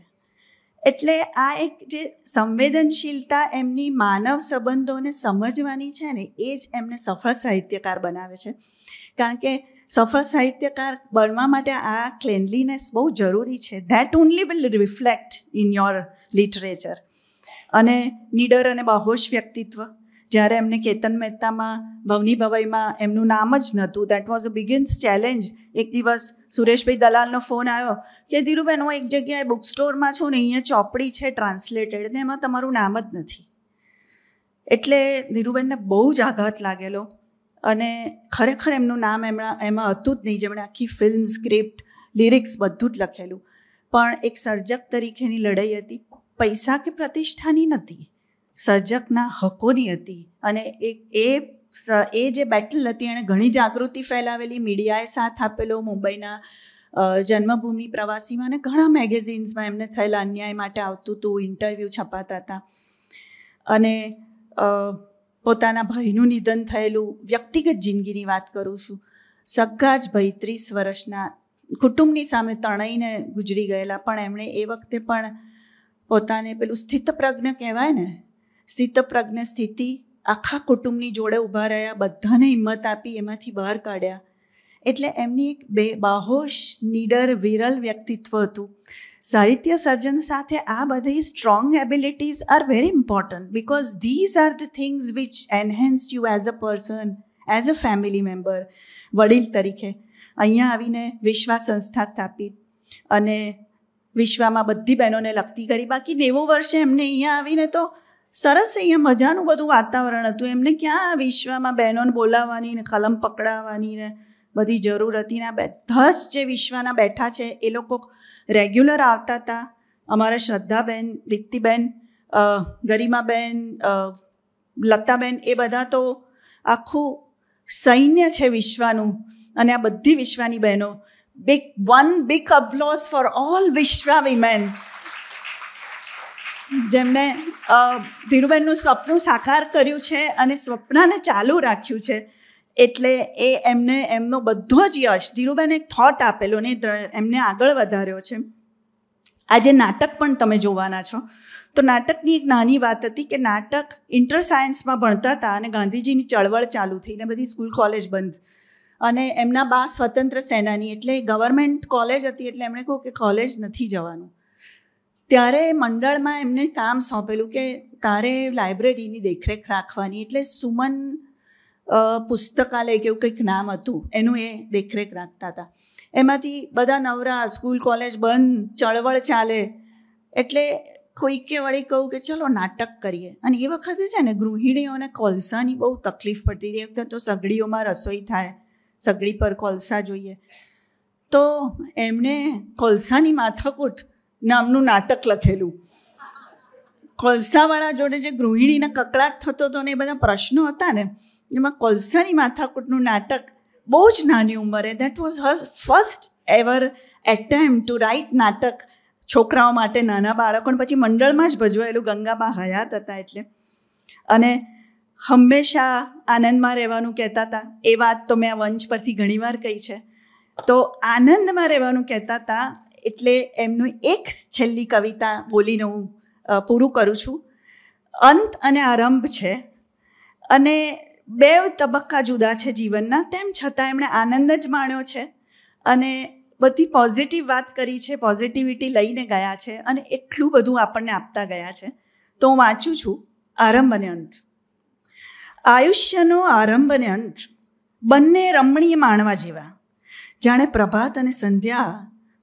એટલે આ એક જે સંવેદનશીલતા એમની માનવ સંબંધોને સમજવાની છે ને એ જ એમને સફળ સાહિત્યકાર બનાવે છે કારણ કે સફળ સાહિત્યકાર બનવા માટે આ ક્લેન્ડલીનેસ બહુ જરૂરી છે that only will reflect in your literature અને નીડર અને બહોશ વ્યક્તિત્વ જ્યારે એમને કેતન મહેતામાં ભવની ભવાઈમાં એમનું નામ જ નહોતું that was a beginners challenge એક દિવસ સુરેશભાઈ દલાલનો ફોન આવ્યો કે ધીરુબેન હું એક જગ્યાએ બુક સ્ટોરમાં છું ને અહીંયા ચોપડી છે ટ્રાન્સલેટેડ ને એમાં તમારું નામ જ નથી એટલે ધીરુબેનને બહુ જ આઘાત લાગેલો અને ખરેખર એમનું નામ એમના એમાં હતું જ નહીં જેમણે આખી ફિલ્મ સ્ક્રિપ્ટ લિરિક્સ બધું જ લખેલું પણ એક સર્જક તરીકેની લડાઈ હતી પૈસા કે પ્રતિષ્ઠાની નથી સર્જકના હકોની હતી અને એ એ જે બેટલ હતી એણે ઘણી જાગૃતિ ફેલાવેલી મીડિયાએ સાથ આપેલો મુંબઈના જન્મભૂમિ પ્રવાસીમાં અને ઘણા મેગેઝિન્સમાં એમને થયેલા અન્યાય માટે આવતું હતું ઇન્ટરવ્યૂ છપાતા હતા અને પોતાના ભાઈનું નિધન થયેલું વ્યક્તિગત જિંદગીની વાત કરું છું સગા જ ભાઈ ત્રીસ વર્ષના કુટુંબની સામે તણાઈને ગુજરી ગયેલા પણ એમણે એ વખતે પણ પોતાને પેલું સ્થિતપ્રજ્ઞ કહેવાય ને સ્થિતપ્રજ્ઞ સ્થિતિ આખા કુટુંબની જોડે ઊભા રહ્યા બધાને હિંમત આપી એમાંથી બહાર કાઢ્યા એટલે એમની એક બે બાહોશ નીડર વિરલ વ્યક્તિત્વ હતું સાહિત્ય સર્જન સાથે આ બધી strong abilities are very important because these are the things which enhance you as a person as a family member વડીલ તરીકે અહીંયા આવીને વિશ્વા સંસ્થા સ્થાપી અને વિશ્વામાં બધી બહેનોને લગતી કરી બાકી નેવું વર્ષે એમને અહીંયા આવીને તો સરસ અહીંયા મજાનું બધું વાતાવરણ હતું એમને ક્યાં વિશ્વમાં બહેનોને બોલાવવાની ને કલમ પકડાવવાની ને બધી જરૂર હતી ને બધા જ જે વિશ્વના બેઠા છે એ લોકો રેગ્યુલર આવતા હતા અમારા શ્રદ્ધાબેન દીપ્તિબેન ગરિમાબેન લતાબેન એ બધા તો આખું સૈન્ય છે વિશ્વનું અને આ બધી વિશ્વની બહેનો big one big applause for all Vishwa women જેમણે ધીરુબેનનું સ્વપ્ન સાકાર કર્યું છે અને સ્વપ્નને ચાલુ રાખ્યું છે એટલે એ એમને એમનો બધો જ યશ ધીરુબેન એક થોટ આપેલો ને એમને આગળ વધાર્યો છે આજે નાટક પણ તમે જોવાના છો તો નાટકની એક નાની વાત હતી કે નાટક ઇન્ટર સાયન્સમાં ભણતા હતા અને ગાંધીજીની ચળવળ ચાલુ થઈ ને બધી સ્કૂલ કોલેજ બંધ અને એમના બા સ્વતંત્ર સેનાની એટલે ગવર્મેન્ટ કોલેજ હતી એટલે એમણે કહું કે કોલેજ નથી જવાનું ત્યારે મંડળમાં એમને કામ સોંપેલું કે તારે લાઇબ્રેરીની દેખરેખ રાખવાની એટલે સુમન પુસ્તકાલય કે એવું કંઈક નામ હતું એનું એ દેખરેખ રાખતા હતા એમાંથી બધા નવરા સ્કૂલ કોલેજ બંધ ચળવળ ચાલે એટલે કોઈકે વળી કહું કે ચલો નાટક કરીએ અને એ વખતે છે ને ગૃહિણીઓને કોલસાની બહુ તકલીફ પડતી હતી એક તો સગડીઓમાં રસોઈ થાય સગડી પર કોલસા જોઈએ તો એમને કોલસાની માથાકૂટ નામનું નાટક લખેલું કોલસાવાળા જોડે જે ગૃહિણીને કકળાટ થતો હતો ને એ બધા પ્રશ્નો હતા ને એમાં કોલસાની માથાકૂટનું નાટક બહુ જ નાની ઉંમરે that was his first ever attempt to write નાટક છોકરાઓ માટે નાના બાળકો પછી મંડળમાં જ ભજવાયેલું ગંગાબા હયાત હતા એટલે અને હંમેશા આનંદમાં રહેવાનું કહેતા હતા એ વાત તો મેં આ વંશ પરથી ઘણીવાર કહી છે તો આનંદમાં રહેવાનું કહેતા હતા એટલે એમનું એક છેલ્લી કવિતા બોલીને હું પૂરું કરું છું અંત અને આરંભ છે અને બે તબક્કા જુદા છે જીવનના તેમ છતાં એમણે આનંદ જ માણ્યો છે અને બધી પોઝિટિવ વાત કરી છે પોઝિટિવિટી લઈને ગયા છે અને એટલું બધું આપણને આપતા ગયા છે તો હું વાંચું છું આરંભ અને અંત આયુષ્યનો આરંભ અને અંત બંને રમણીય માણવા જેવા જાણે પ્રભાત અને સંધ્યા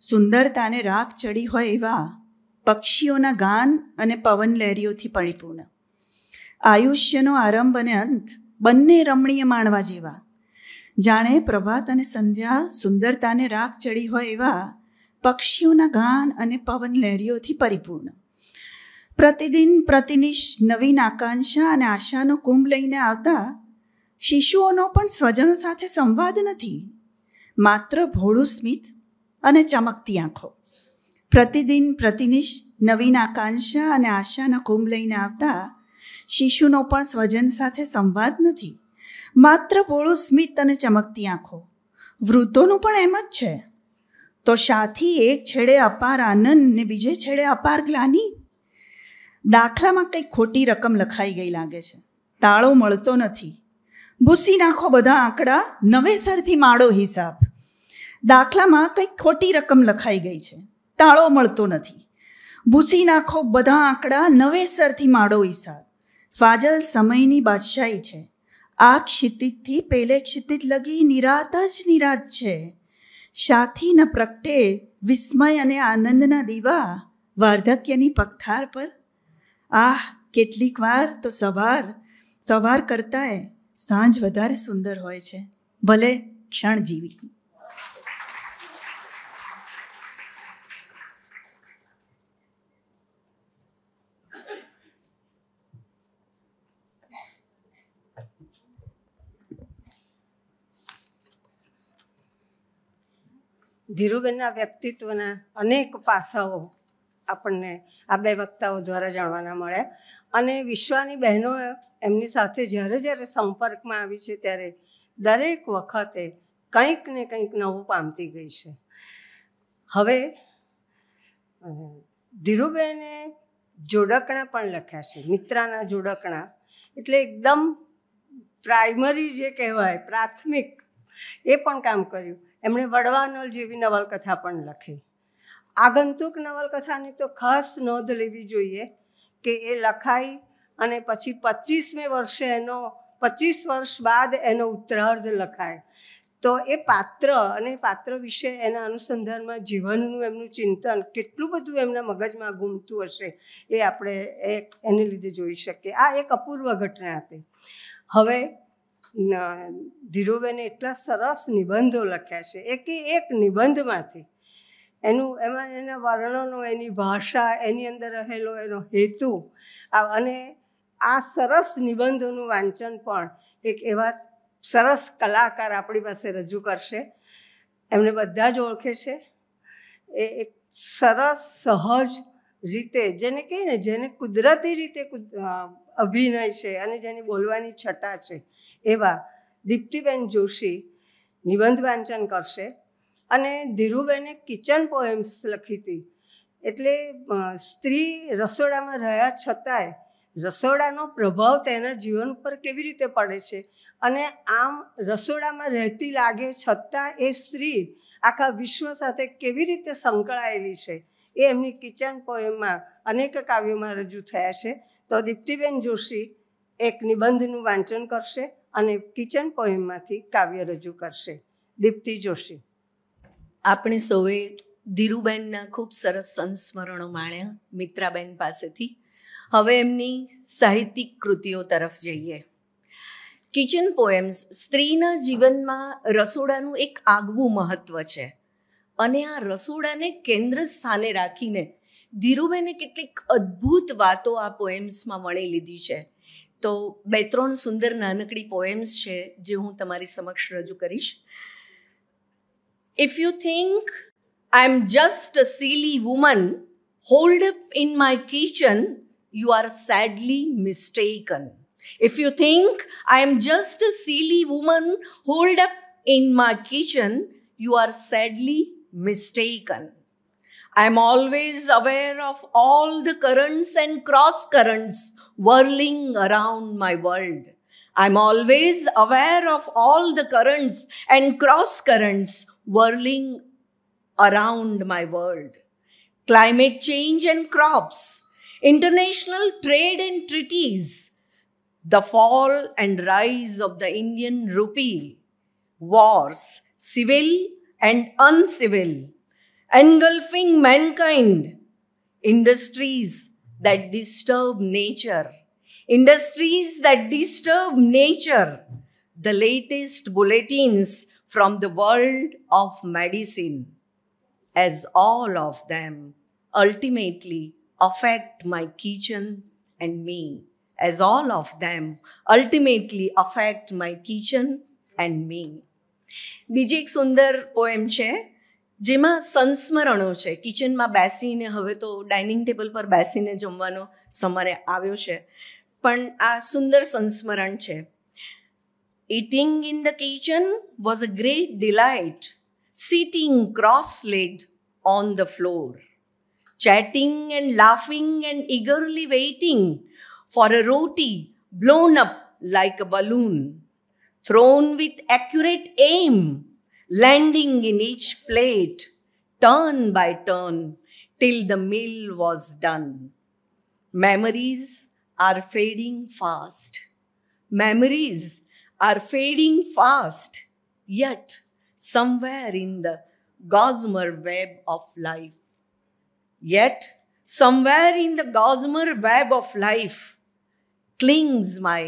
સુંદરતાને રાખ ચડી હોય એવા પક્ષીઓના ગાન અને પવન લહેરીઓથી પરિપૂર્ણ આયુષ્યનો આરંભ અને અંત બંને રમણીય માણવા જેવા જાણે પ્રભાત અને સંધ્યા સુંદરતાને રાખ ચડી હોય એવા પક્ષીઓના ગાન અને પવન લહેરીઓથી પરિપૂર્ણ પ્રતિદિન પ્રતિનિશ નવીન આકાંક્ષા અને આશાનો કુંભ લઈને આવતા શિશુઓનો પણ સ્વજનો સાથે સંવાદ નથી માત્ર ભોળું સ્મિત અને ચમકતી આંખો પ્રતિદિન પ્રતિનિશ નવીન આકાંક્ષા અને આશાના કુંભ લઈને આવતા શિશુનો પણ સ્વજન સાથે સંવાદ નથી માત્ર પોળું સ્મિત અને ચમકતી આંખો વૃદ્ધોનું પણ એમ જ છે તો સાથી એક છેડે અપાર આનંદ ને બીજે છેડે અપાર ગ્લાની દાખલામાં કંઈક ખોટી રકમ લખાઈ ગઈ લાગે છે તાળો મળતો નથી ભૂસી નાખો બધા આંકડા નવેસરથી માળો હિસાબ દાખલામાં કંઈક ખોટી રકમ લખાઈ ગઈ છે તાળો મળતો નથી ભૂસી નાખો બધા આંકડા નવેસરથી માળો ઈશાર ફાજલ સમયની બાદશાહી છે આ ક્ષિતિજથી પેલે ક્ષિતિજ લગી નિરાત જ નિરાત છે સાથી પ્રગટે વિસ્મય અને આનંદના દીવા વાર્ધક્યની પગથાર પર આહ કેટલીક વાર તો સવાર સવાર કરતાંય સાંજ વધારે સુંદર હોય છે ભલે ક્ષણ જીવી ધીરુબેનના વ્યક્તિત્વના અનેક પાસાઓ આપણને આ બે વક્તાઓ દ્વારા જાણવાના મળ્યા અને વિશ્વની બહેનો એમની સાથે જ્યારે જ્યારે સંપર્કમાં આવી છે ત્યારે દરેક વખતે કંઈક ને કંઈક નવું પામતી ગઈ છે હવે ધીરુબેને જોડકણા પણ લખ્યા છે મિત્રાના જોડકણા એટલે એકદમ પ્રાઇમરી જે કહેવાય પ્રાથમિક એ પણ કામ કર્યું એમણે વડવાનલ જેવી નવલકથા પણ લખી આગંતુક નવલકથાની તો ખાસ નોંધ લેવી જોઈએ કે એ લખાઈ અને પછી પચીસમે વર્ષે એનો પચીસ વર્ષ બાદ એનો ઉત્તરાર્ધ લખાય તો એ પાત્ર અને પાત્ર વિશે એના અનુસંધાનમાં જીવનનું એમનું ચિંતન કેટલું બધું એમના મગજમાં ઘૂમતું હશે એ આપણે એ એને લીધે જોઈ શકીએ આ એક અપૂર્વ ઘટના હતી હવે ધીરુબેને એટલા સરસ નિબંધો લખ્યા છે એક એક નિબંધમાંથી એનું એમાં એના વર્ણનો એની ભાષા એની અંદર રહેલો એનો હેતુ અને આ સરસ નિબંધોનું વાંચન પણ એક એવા સરસ કલાકાર આપણી પાસે રજૂ કરશે એમને બધા જ ઓળખે છે એ એક સરસ સહજ રીતે જેને કહીએ ને જેને કુદરતી રીતે અભિનય છે અને જેની બોલવાની છટા છે એવા દીપ્તિબેન જોશી નિબંધ વાંચન કરશે અને ધીરુબેને કિચન પોએમ્સ લખી હતી એટલે સ્ત્રી રસોડામાં રહ્યા છતાંય રસોડાનો પ્રભાવ તેના જીવન ઉપર કેવી રીતે પડે છે અને આમ રસોડામાં રહેતી લાગે છતાં એ સ્ત્રી આખા વિશ્વ સાથે કેવી રીતે સંકળાયેલી છે એ એમની કિચન પોએમમાં અનેક કાવ્યોમાં રજૂ થયા છે તો દીપ્તિબેન જોશી એક નિબંધનું વાંચન કરશે અને કિચન પોએમમાંથી કાવ્ય રજૂ કરશે દીપ્તિ જોશી આપણે સૌએ ધીરુબેનના ખૂબ સરસ સંસ્મરણો માણ્યા મિત્રાબેન પાસેથી હવે એમની સાહિત્યિક કૃતિઓ તરફ જઈએ કિચન પોએમ્સ સ્ત્રીના જીવનમાં રસોડાનું એક આગવું મહત્વ છે અને આ રસોડાને કેન્દ્ર સ્થાને રાખીને ધીરુબેને કેટલીક અદ્ભુત વાતો આ પોએમ્સમાં વણી લીધી છે તો બે ત્રણ સુંદર નાનકડી પોએમ્સ છે જે હું તમારી સમક્ષ રજૂ કરીશ if you think I am just a silly woman hold up in my kitchen you are sadly mistaken if you think I am just a silly woman holed up in my kitchen, you are sadly mistaken. I'm always aware of all the currents and cross currents whirling around my world. I'm always aware of all the currents and cross currents whirling around my world. Climate change and crops, international trade and treaties, the fall and rise of the Indian rupee, wars, civil and uncivil, engulfing mankind, industries that disturb nature, industries that disturb nature, the latest bulletins from the world of medicine, as all of them ultimately affect my kitchen and me, as all of them ultimately affect my kitchen and me. બીજી એક સુંદર poem છે જેમાં સંસ્મરણો છે કિચનમાં બેસીને હવે તો dining table પર બેસીને જમવાનો સમય આવ્યો છે પણ આ સુંદર સંસ્મરણ છે eating in the kitchen was a great delight sitting cross legged on the floor chatting and laughing and eagerly waiting for a roti blown up like a balloon thrown with accurate aim, landing in each plate, turn by turn, till the meal was done. Memories are fading fast. Memories are fading fast, yet somewhere in the gossamer web of life. Yet somewhere in the gossamer web of life clings my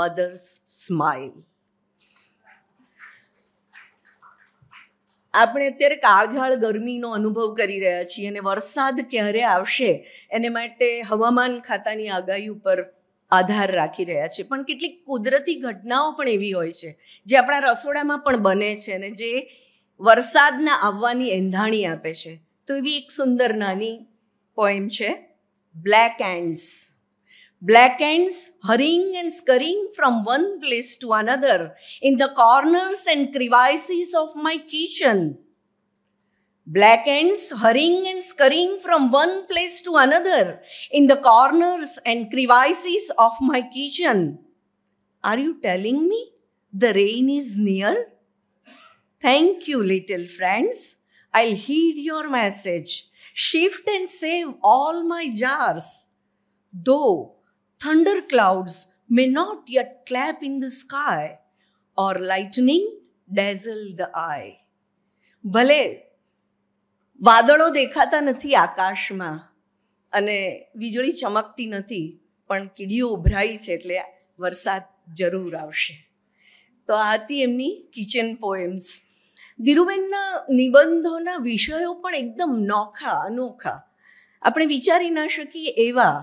mother's smile. આપણે અત્યારે કાળઝાળ ગરમીનો અનુભવ કરી રહ્યા છીએ અને વરસાદ ક્યારે આવશે એને માટે હવામાન ખાતાની આગાહી ઉપર આધાર રાખી રહ્યા છે પણ કેટલીક કુદરતી ઘટનાઓ પણ એવી હોય છે જે આપણા રસોડામાં પણ બને છે અને જે વરસાદના આવવાની એંધાણી આપે છે તો એવી એક સુંદર નાની પોઈમ છે black ants black ants hurrying and scurrying from one place to another in the corners and crevices of my kitchen. Black ants hurrying and scurrying from one place to another in the corners and crevices of my kitchen. Are you telling me the rain is near? Thank you, little friends. I'll heed your message. Shift and save all my jars. Though thunder clouds may not yet clap in the sky, or lightning dazzle the eye. ભલે વાદળો દેખાતા નથી આકાશમાં અને વીજળી ચમકતી નથી પણ કીડીઓ ઉભરાઈ છે એટલે વરસાદ જરૂર આવશે તો આ હતી એમની કિચન પોએમ્સ ધીરુબેનના નિબંધોના વિષયો પણ એકદમ નોખા અનોખા આપણે વિચારી ના શકીએ એવા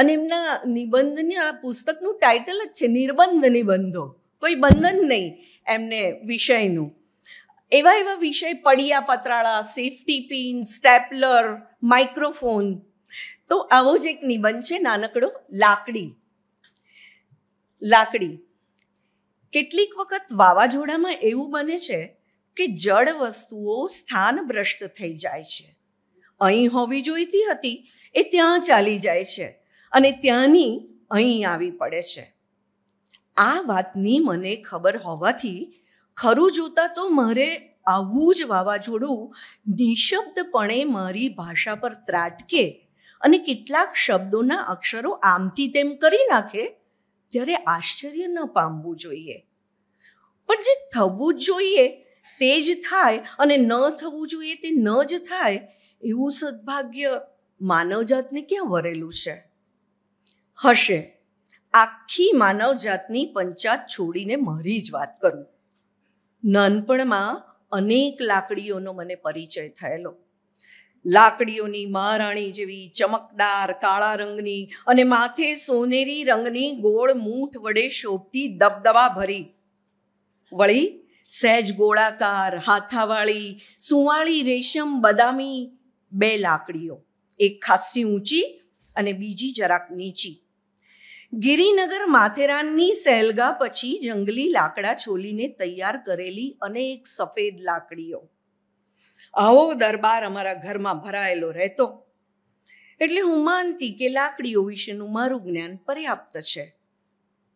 અને એમના નિબંધની આ પુસ્તકનું ટાઇટલ જ છે નિર્બંધ નિબંધો કોઈ બંધન નહીં એમને વિષયનું એવા એવા વિષય પડિયા પતરાળા સેફટી પિન સ્ટેપલર માઇક્રોફોન તો આવો જ એક નિબંધ છે નાનકડો લાકડી લાકડી કેટલીક વખત વાવાઝોડામાં એવું બને છે કે જળ વસ્તુઓ સ્થાન ભ્રષ્ટ થઈ જાય છે અહીં હોવી જોઈતી હતી એ ત્યાં ચાલી જાય છે અને ત્યાંની અહીં આવી પડે છે આ વાતની મને ખબર હોવાથી ખરું જોતાં તો મારે આવું જ વાવાઝોડું નિશબ્દપણે મારી ભાષા પર ત્રાટકે અને કેટલાક શબ્દોના અક્ષરો આમથી તેમ કરી નાખે ત્યારે આશ્ચર્ય ન પામવું જોઈએ પણ જે થવું જ જોઈએ તે જ થાય અને ન થવું જોઈએ તે ન જ થાય એવું સદભાગ્ય માનવજાતને ક્યાં વરેલું છે હશે આખી માનવજાતની પંચાત છોડીને મારી જ વાત કરું નાનપણમાં અનેક લાકડીઓનો મને પરિચય થયેલો લાકડીઓની મહારાણી જેવી ચમકદાર કાળા રંગની અને માથે સોનેરી રંગની ગોળ મૂઠ વડે શોભતી દબદબા ભરી વળી સહેજ ગોળાકાર હાથાવાળી સુવાળી રેશમ બદામી બે લાકડીઓ એક ખાસ્સી ઊંચી અને બીજી જરાક નીચી ગિરિનગર માથેરાનની સહેલગા પછી જંગલી લાકડા છોલીને તૈયાર કરેલી અનેક સફેદ લાકડીઓ આવો દરબાર અમારા ઘરમાં ભરાયેલો રહેતો એટલે હું માનતી કે લાકડીઓ વિશેનું મારું જ્ઞાન પર્યાપ્ત છે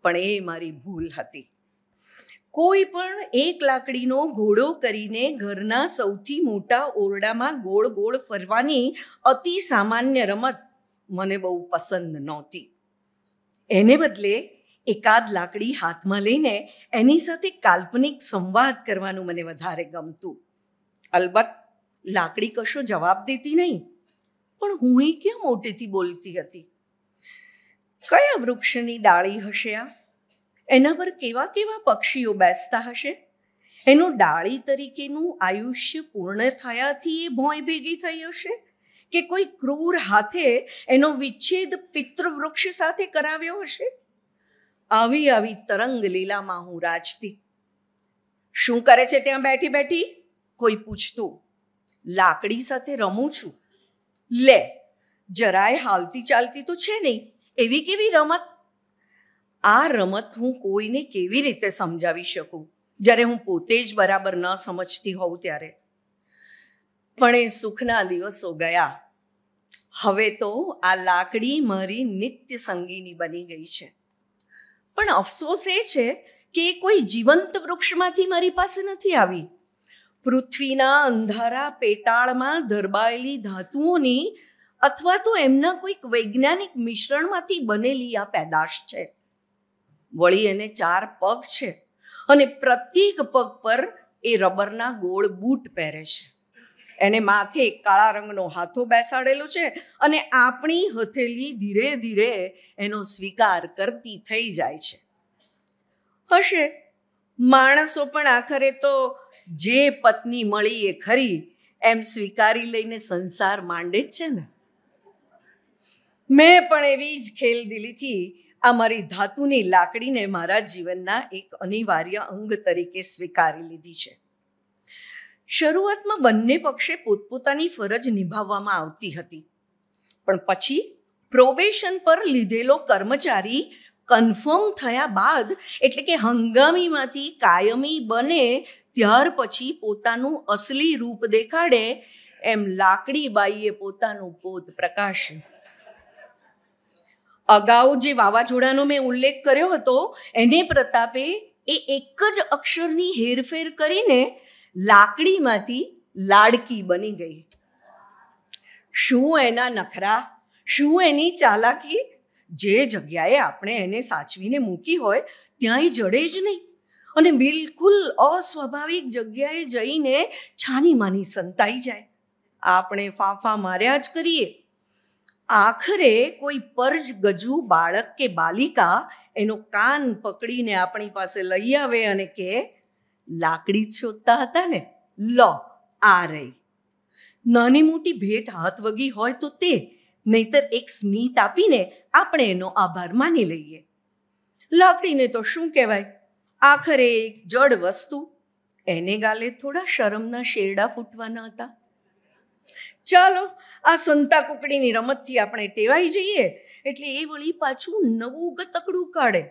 પણ એ મારી ભૂલ હતી કોઈ પણ એક લાકડીનો ઘોડો કરીને ઘરના સૌથી મોટા ઓરડામાં ગોળ ગોળ ફરવાની અતિ સામાન્ય રમત મને બહુ પસંદ નહોતી એને બદલે એકાદ લાકડી હાથમાં લઈને એની સાથે કાલ્પનિક સંવાદ કરવાનું મને વધારે ગમતું અલબત્ત લાકડી કશો જવાબ દેતી નહીં પણ હું એ ક્યાં મોટેથી બોલતી હતી કયા વૃક્ષની ડાળી હશે આ એના પર કેવા કેવા પક્ષીઓ બેસતા હશે એનું ડાળી તરીકેનું આયુષ્ય પૂર્ણ થયાથી એ ભોંય ભેગી થઈ હશે કે કોઈ ક્રૂર હાથે એનો વિચ્છેદ પિતૃવૃક્ષ સાથે કરાવ્યો હશે આવી આવી તરંગ લીલામાં હું રાજતી શું કરે છે ત્યાં બેઠી બેઠી કોઈ પૂછતું લાકડી સાથે રમું છું લે જરાય હાલતી ચાલતી તો છે નહીં એવી કેવી રમત આ રમત હું કોઈને કેવી રીતે સમજાવી શકું જ્યારે હું પોતે જ બરાબર ન સમજતી હોઉં ત્યારે પણ એ સુખના દિવસો ગયા હવે તો આ લાકડી મારી નિત્ય સંગીની બની ગઈ છે પણ અફસોસ એ છે કે એ કોઈ જીવંત વૃક્ષમાંથી મારી પાસે નથી આવી પૃથ્વીના અંધારા પેટાળમાં ધરબાયેલી ધાતુઓની અથવા તો એમના કોઈક વૈજ્ઞાનિક મિશ્રણમાંથી બનેલી આ પેદાશ છે વળી એને ચાર પગ છે અને પ્રત્યેક પગ પર એ રબરના ગોળ બૂટ પહેરે છે એને માથે કાળા રંગનો હાથો બેસાડેલો છે અને આપણી હથેલી ધીરે ધીરે એનો સ્વીકાર કરતી થઈ જાય છે હશે માણસો પણ આખરે તો જે પત્ની મળી એ ખરી એમ સ્વીકારી લઈને સંસાર માંડે જ છે ને મેં પણ એવી જ ખેલદિલીથી આ મારી ધાતુની લાકડીને મારા જીવનના એક અનિવાર્ય અંગ તરીકે સ્વીકારી લીધી છે શરૂઆતમાં બંને પક્ષે પોતપોતાની ફરજ નિભાવવામાં આવતી હતી પણ પછી પ્રોબેશન પર લીધેલો કર્મચારી કન્ફર્મ થયા બાદ એટલે કે હંગામીમાંથી કાયમી બને ત્યાર પછી પોતાનું અસલી રૂપ દેખાડે એમ લાકડીબાઈએ પોતાનું પોત પ્રકાશ્યું અગાઉ જે વાવાઝોડાનો મેં ઉલ્લેખ કર્યો હતો એને પ્રતાપે એ એક જ અક્ષરની હેરફેર કરીને લાકડીમાંથી લાડકી બની ગઈ શું એના નખરા શું એની ચાલાકી જે જગ્યાએ આપણે એને સાચવીને મૂકી હોય ત્યાં એ જડે જ નહીં અને બિલકુલ અસ્વાભાવિક જગ્યાએ જઈને છાની માની સંતાઈ જાય આપણે ફાંફા માર્યા જ કરીએ આખરે કોઈ પરજ ગજુ બાળક કે બાલિકા એનો કાન પકડીને આપણી પાસે લઈ આવે અને કે લાકડી શોધતા હતા ને લો આ રહી નાની મોટી ભેટ હાથ વગી હોય તો તે નહીતર એક સ્મિત આપીને આપણે એનો આભાર માની લઈએ લાકડીને તો શું કહેવાય આખરે એક જડ વસ્તુ એને ગાલે થોડા શરમના શેરડા ફૂટવાના હતા ચાલો આ સંતા કુકડીની રમતથી આપણે ટેવાઈ જઈએ એટલે એ વળી પાછું નવું તકડું કાઢે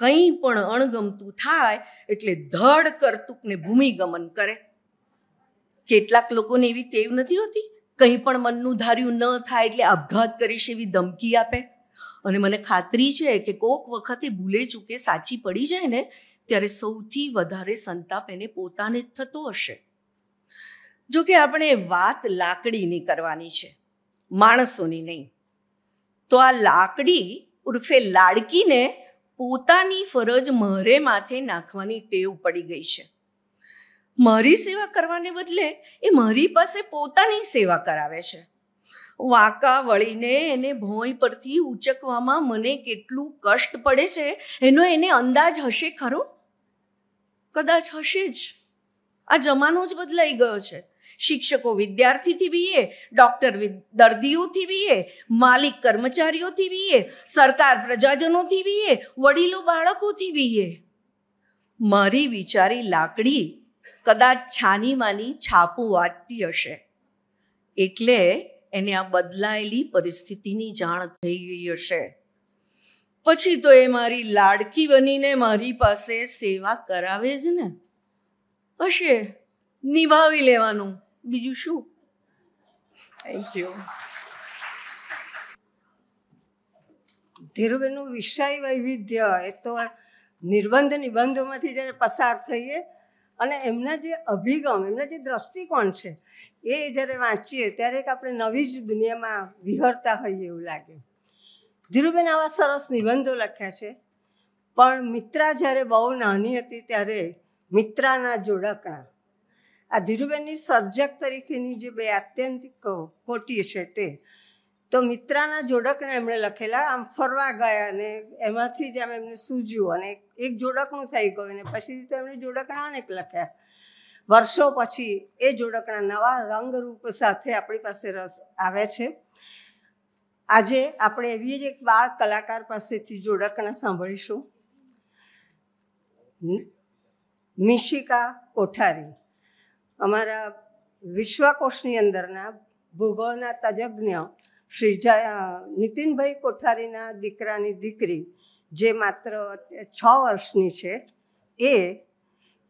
કંઈ પણ અણગમતું થાય એટલે ધડ કરતુકને ભૂમિગમન કરે કેટલાક લોકોને એવી ટેવ નથી હોતી કંઈ પણ મનનું ધાર્યું ન થાય એટલે આપઘાત કરીશ એવી ધમકી આપે અને મને ખાતરી છે કે કોક વખતે ભૂલે ચૂકે સાચી પડી જાય ને ત્યારે સૌથી વધારે સંતાપ એને પોતાને જ થતો હશે જો કે આપણે વાત લાકડીની કરવાની છે માણસોની નહીં તો આ લાકડી ઉર્ફે લાડકીને પોતાની ફરજ મારે માથે નાખવાની ટેવ પડી ગઈ છે મારી સેવા કરવાને બદલે એ મારી પાસે પોતાની સેવા કરાવે છે વાંકા વળીને એને ભોંય પરથી ઉચકવામાં મને કેટલું કષ્ટ પડે છે એનો એને અંદાજ હશે ખરો કદાચ હશે જ આ જમાનો જ બદલાઈ ગયો છે શિક્ષકો વિદ્યાર્થીથી બીએ ડૉક્ટર દર્દીઓથી બીએ માલિક કર્મચારીઓથી બીએ સરકાર પ્રજાજનોથી બીએ વડીલો બાળકોથી બીએ મારી વિચારી લાકડી કદાચ છાનીમાની છાપું વાંચતી હશે એટલે એને આ બદલાયેલી પરિસ્થિતિની જાણ થઈ ગઈ હશે પછી તો એ મારી લાડકી બનીને મારી પાસે સેવા કરાવે જ ને હશે નિભાવી લેવાનું બીજું શું થેન્ક યુ ધીરુબેનનું વિષય વૈવિધ્ય એ તો નિર્બંધ નિબંધોમાંથી જ્યારે પસાર થઈએ અને એમના જે અભિગમ એમના જે દ્રષ્ટિકોણ છે એ જ્યારે વાંચીએ ત્યારે એક આપણે નવી જ દુનિયામાં વિહરતા હોઈએ એવું લાગે ધીરુબેન આવા સરસ નિબંધો લખ્યા છે પણ મિત્રા જ્યારે બહુ નાની હતી ત્યારે મિત્રાના જોડકણા આ ધીરુબેનની સર્જક તરીકેની જે બે આત્યંતિક ખોટી છે તે તો મિત્રાના જોડકને એમણે લખેલા આમ ફરવા ગયા અને એમાંથી જ આમ એમને સૂજ્યું અને એક જોડકનું થઈ ગયું અને પછી તેમણે જોડકણા અનેક લખ્યા વર્ષો પછી એ જોડકણા નવા રંગરૂપ સાથે આપણી પાસે રસ આવે છે આજે આપણે એવી જ એક બાળ કલાકાર પાસેથી જોડકણા સાંભળીશું નિશિકા કોઠારી અમારા વિશ્વકોશની અંદરના ભૂગોળના તજજ્ઞ શ્રી નીતિનભાઈ કોઠારીના દીકરાની દીકરી જે માત્ર છ વર્ષની છે એ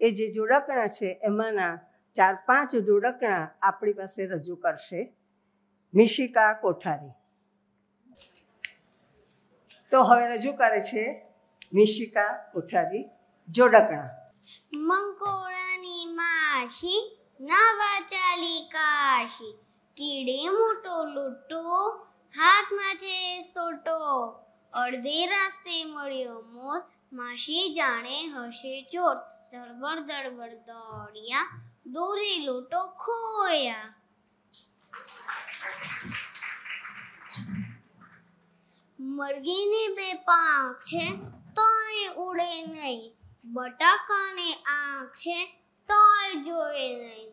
એ જે જોડકણા છે એમાંના ચાર પાંચ જોડકણા આપણી પાસે રજૂ કરશે મિશિકા કોઠારી તો હવે રજૂ કરે છે મિશિકા કોઠારી જોડકણા મંકોડાની માછી નાવા ચાલી કાશી કીડે મોટો લૂટો હાથમાં છે સોટો અડધે રાસ્તે મળ્યો મોર માસી જાણે હશે ચોટ ધડબડ ધડબડ દોડ્યા દોરે લૂટો ખોયા મરઘીને બે પાંખ છે તોય ઉડે નહીં બટાકાને આંખ છે તોય જોવે નહીં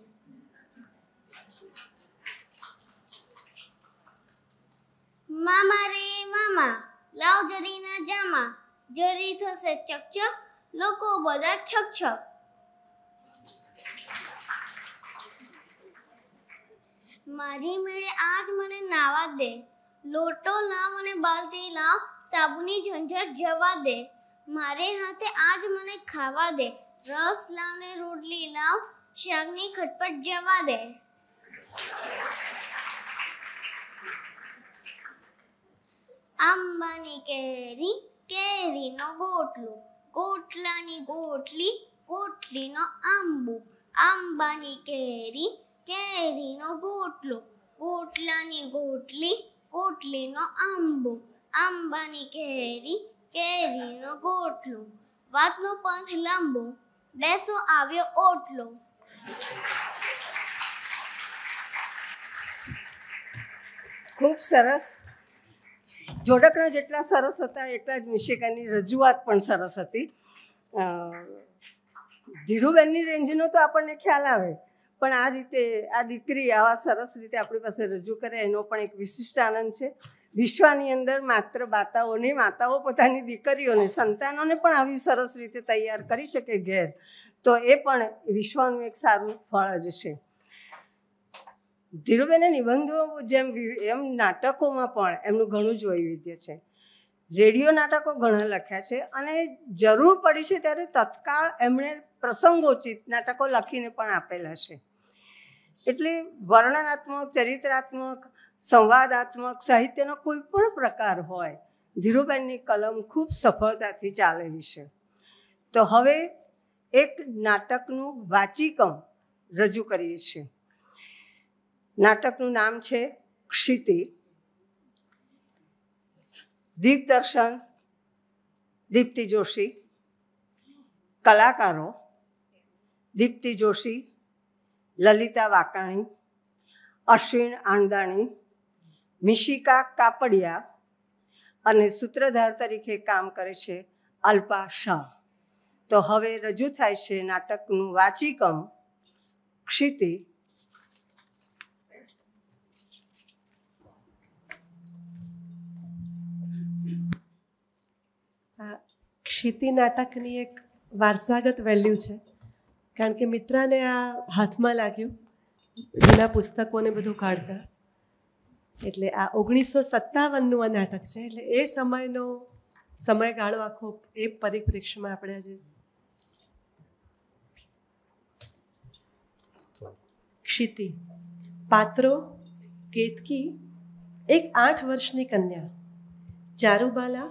મામા રે મામા લાવ જરીના જામા જરી થશે ચકચક લોકો બધા છકછક મારી મેળે આજ મને નાવા દે લોટો લાવ અને બાલતી લાવ સાબુની ઝંઝટ જવા દે મારે હાથે આજ મને ખાવા દે રસ લાવ ને રોટલી લાવ શાકની ખટપટ જવા દે આંબાની કેરી કેરીનો ગોટલો ગોટલાની ગોટલી ગોટલીનો આંબો આંબાની કેરી કેરીનો ગોટલો ગોટલાની ગોટલી ગોટલીનો આંબો આંબાની કેરી કેરીનો ગોટલો વાતનો પંથ લાંબો બેસો આવ્યો ઓટલો ખૂબ સરસ જોડકણા જેટલા સરસ હતા એટલા જ મિશિકાની રજૂઆત પણ સરસ હતી ધીરુબેનની રેન્જનો તો આપણને ખ્યાલ આવે પણ આ રીતે આ દીકરી આવા સરસ રીતે આપણી પાસે રજૂ કરે એનો પણ એક વિશિષ્ટ આનંદ છે વિશ્વની અંદર માત્ર માતાઓને માતાઓ પોતાની દીકરીઓને સંતાનોને પણ આવી સરસ રીતે તૈયાર કરી શકે ઘેર તો એ પણ વિશ્વનું એક સારું ફળ જ છે ધીરુબેને નિબંધો જેમ એમ નાટકોમાં પણ એમનું ઘણું જ વૈવિધ્ય છે રેડિયો નાટકો ઘણા લખ્યા છે અને જરૂર પડી છે ત્યારે તત્કાળ એમણે પ્રસંગોચિત નાટકો લખીને પણ આપેલા છે એટલે વર્ણનાત્મક ચરિત્રાત્મક સંવાદાત્મક સાહિત્યનો કોઈ પણ પ્રકાર હોય ધીરુબેનની કલમ ખૂબ સફળતાથી ચાલેલી છે તો હવે એક નાટકનું વાચિકમ રજૂ કરીએ છીએ નાટકનું નામ છે ક્ષિતિ દિગ્દર્શન દીપ્તિ જોશી કલાકારો દીપ્તિ જોશી લલિતા વાકાણી અશ્વિન આંદાણી મિશિકા કાપડિયા અને સૂત્રધાર તરીકે કામ કરે છે અલ્પા શાહ તો હવે રજૂ થાય છે નાટકનું વાચિકમ ક્ષિતિ ક્ષિતિ નાટકની એક વારસાગત વેલ્યુ છે કારણ કે મિત્રાને આ હાથમાં લાગ્યું જૂના પુસ્તકોને બધું કાઢતા એટલે આ ઓગણીસો સત્તાવનનું આ નાટક છે એટલે એ સમયનો સમયગાળો આખો એ પરિપ્રેક્ષ્યમાં આપણે આજે ક્ષિતિ પાત્રો કેતકી એક આઠ વર્ષની કન્યા ચારુબાલા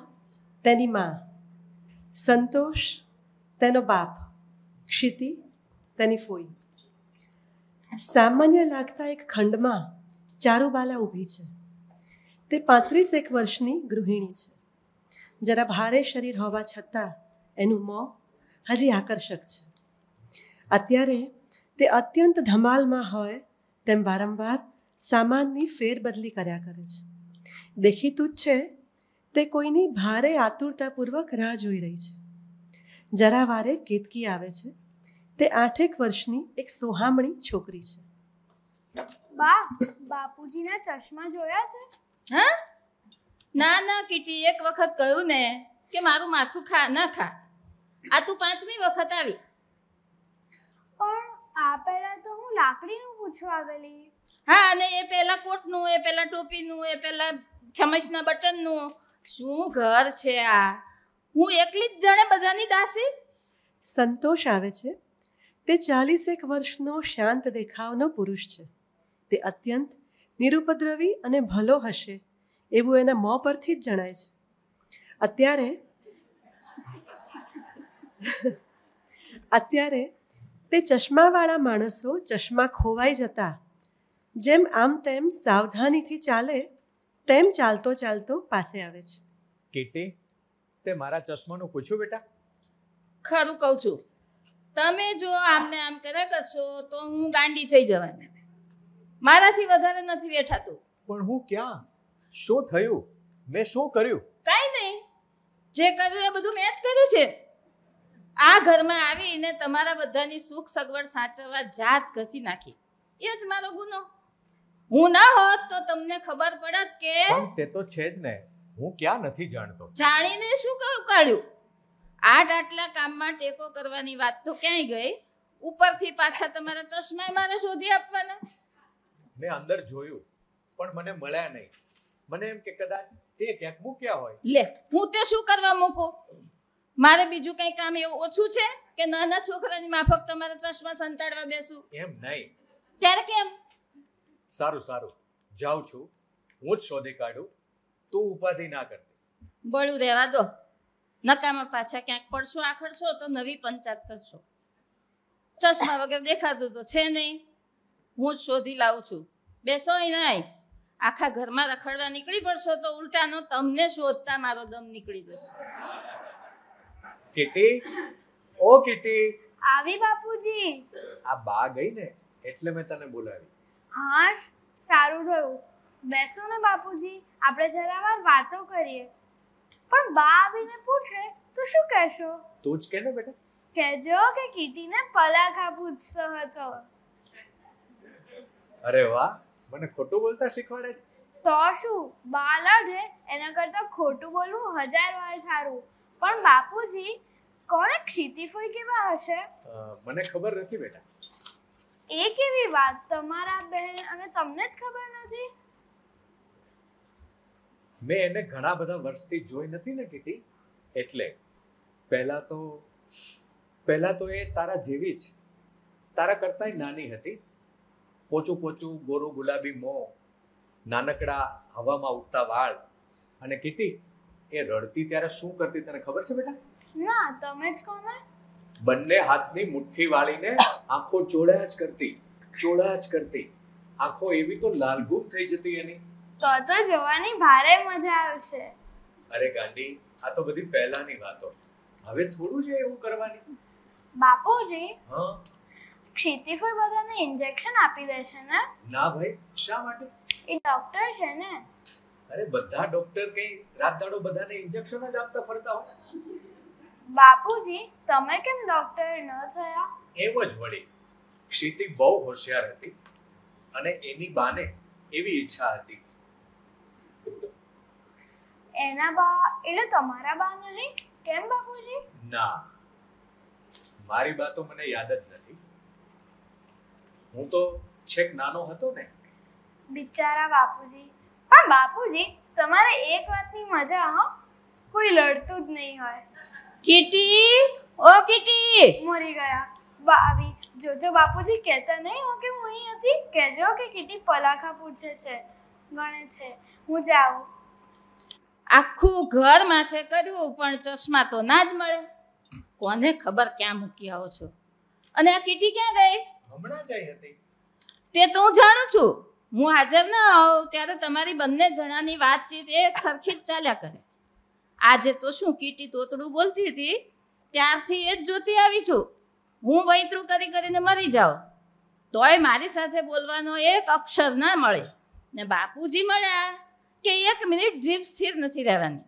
તેની મા સંતોષ તેનો બાપ ક્ષિતિ તેની ફોઈ સામાન્ય લાગતા એક ખંડમાં ચારુબાલા ઊભી છે તે પાંત્રીસ એક વર્ષની ગૃહિણી છે જરા ભારે શરીર હોવા છતાં એનું મોં હજી આકર્ષક છે અત્યારે તે અત્યંત ધમાલમાં હોય તેમ વારંવાર સામાનની ફેરબદલી કર્યા કરે છે દેખીતું જ છે તે કોઈની ભારે આતુરતાપૂર્વક રાહ જોઈ રહી છે જરા વારે કેતકી આવે છે તે આઠેક વર્ષની એક સોહામણી છોકરી છે બા બાપુજીના ચશ્મા જોયા છે હા ના ના કીટી એક વખત કહ્યું ને કે મારું માથું ખા ના ખા આ તું પાંચમી વખત આવી પણ આ પહેલા તો હું લાકડીનું પૂછવા આવેલી હા અને એ પહેલા કોટનું એ પહેલા ટોપીનું એ પહેલા ખમજના બટનનું શું ઘર છે આ હું એકલી જ જણે બધાની દાસી સંતોષ આવે છે તે ચાલીસેક વર્ષનો શાંત દેખાવનો પુરુષ છે તે અત્યંત નિરુપદ્રવી અને ભલો હશે એવું એના મોં પરથી જ જણાય છે અત્યારે *laughs* અત્યારે તે ચશ્માવાળા માણસો ચશ્મા ખોવાઈ જતા જેમ આમ તેમ સાવધાનીથી ચાલે તેમ ચાલતો ચાલતો પાસે આવે છે કેટી તે મારા ચશ્માનું પૂછ્યું બેટા ખરું કહું છું તમે જો આમને આમ કર્યા કરશો તો હું ગાંડી થઈ જવાની મારાથી વધારે નથી વેઠાતું પણ હું ક્યાં શું થયું મેં શું કર્યું કાઈ નહીં જે કર્યું એ બધું મેં જ કર્યું છે આ ઘરમાં આવીને તમારા બધાની સુખ સગવડ સાચવવા જાત ઘસી નાખી એ જ મારો ગુનો હું ના હોત તો તમને ખબર પડત કે તે તો છે જ ને હું ક્યાં નથી જાણતો જાણીને શું કહું કાળ્યું આઠ આટલા કામમાં ટેકો કરવાની વાત તો ક્યાંય ગઈ ઉપરથી પાછા તમારા ચશ્મા મારે શોધી આપવાના મેં અંદર જોયું પણ મને મળ્યા નહીં મને એમ કે કદાચ તે ક્યાંક મૂક્યા હોય લે હું તે શું કરવા મૂકું મારે બીજું કંઈ કામ એવું ઓછું છે કે નાના છોકરાની માફક તમારે ચશ્મા સંતાડવા બેસું એમ નહીં ત્યારે કેમ સારું સારું જાઉં છું હું જ શોધી કાઢું તું ઉપાધિ ના કરતી બળું રહેવા દો નકામાં પાછા ક્યાંક પડશો આખડશો તો નવી પંચાયત કરશો ચશ્મા વગર દેખાતું તો છે નહીં હું જ શોધી લાવું છું બેસો એ નહીં આખા ઘરમાં રખડવા નીકળી પડશો તો ઉલટાનો તમને શોધતા મારો દમ નીકળી જશે કિટી ઓ કિટી આવી બાપુજી આ બા ગઈ ને એટલે મેં તને બોલાવી હા સારું થયું બેસો ને બાપુજી આપણે જરા વાર વાતો કરીએ પણ બા આવીને પૂછે તો શું કહેશો તું જ કે ને બેટા કહેજો કે કિટીને પલાખા પૂછતો હતો અરે વાહ મને ખોટું બોલતા શીખવાડે છે તો શું બાલડ હે એના કરતાં ખોટું બોલવું હજાર વાર સારું પણ બાપુજી કોણે ક્ષિતિફોઈ કેવા હશે મને ખબર નથી બેટા એ કેવી વાત તમારા બહેન અને તમને જ ખબર નથી મેં એને ઘણા બધા વર્ષથી જોઈ નથી ને કીટી એટલે પહેલા તો પહેલા તો એ તારા જેવી જ તારા કરતાંય નાની હતી પોચું પોચું ગોરું ગુલાબી મો નાનકડા હવામાં ઉઠતા વાળ અને કીટી એ રડતી ત્યારે શું કરતી તને ખબર છે બેટા ના તમે જ કહો ને બંને હાથની મુઠ્ઠી વાળીને આંખો ચોળ્યા જ કરતી ચોળ્યા જ કરતી આંખો એવી તો લાલઘૂપ થઈ જતી એની તો તો જોવાની ભારે મજા આવશે અરે ગાંડી આ તો બધી પહેલાની વાતો હવે થોડું છે એવું કરવાની બાપુજી હા ક્ષેત્રીફળ બધાને ઇન્જેક્શન આપી દેશે ને ના ભાઈ શા માટે એ ડોક્ટર છે ને અરે બધા ડોક્ટર કઈ રાત દાડો બધાને ઇન્જેક્શન જ આપતા ફરતા હોય બાપુજી તમે કેમ ડોક્ટર ન થયા એમ જ વળી ક્ષિતિ બહુ હોશિયાર હતી અને એની બાને એવી ઈચ્છા હતી એના બા એટલે તમારા બા નહીં કેમ બાપુજી ના મારી બા તો મને યાદ જ નથી હું તો છેક નાનો હતો ને બિચારા બાપુજી પણ બાપુજી તમારે એક વાતની મજા હો કોઈ લડતું જ નહીં હોય કીટી ઓ કીટી મરી ગયા બાવી જોજો બાપુજી કહેતા નહીં હો કે હું અહીં હતી કહેજો કે કીટી પલાખા પૂછે છે ગણે છે હું જાઉં આખું ઘર માથે કર્યું પણ ચશ્મા તો ના જ મળે કોને ખબર ક્યાં મૂકી આવો છો અને આ કીટી ક્યાં ગઈ હમણાં જ આવી હતી તે તો હું જાણું છું હું હાજર ન આવું ત્યારે તમારી બંને જણાની વાતચીત એક સરખી જ ચાલ્યા કરે આજે તો શું કીટી તોતડું બોલતી હતી ત્યારથી એ જ જોતી આવી છું હું વૈતરું કરી કરીને મરી જાઉં તોય મારી સાથે બોલવાનો એક અક્ષર ના મળે ને બાપુજી મળ્યા કે એક મિનિટ જીભ સ્થિર નથી રહેવાની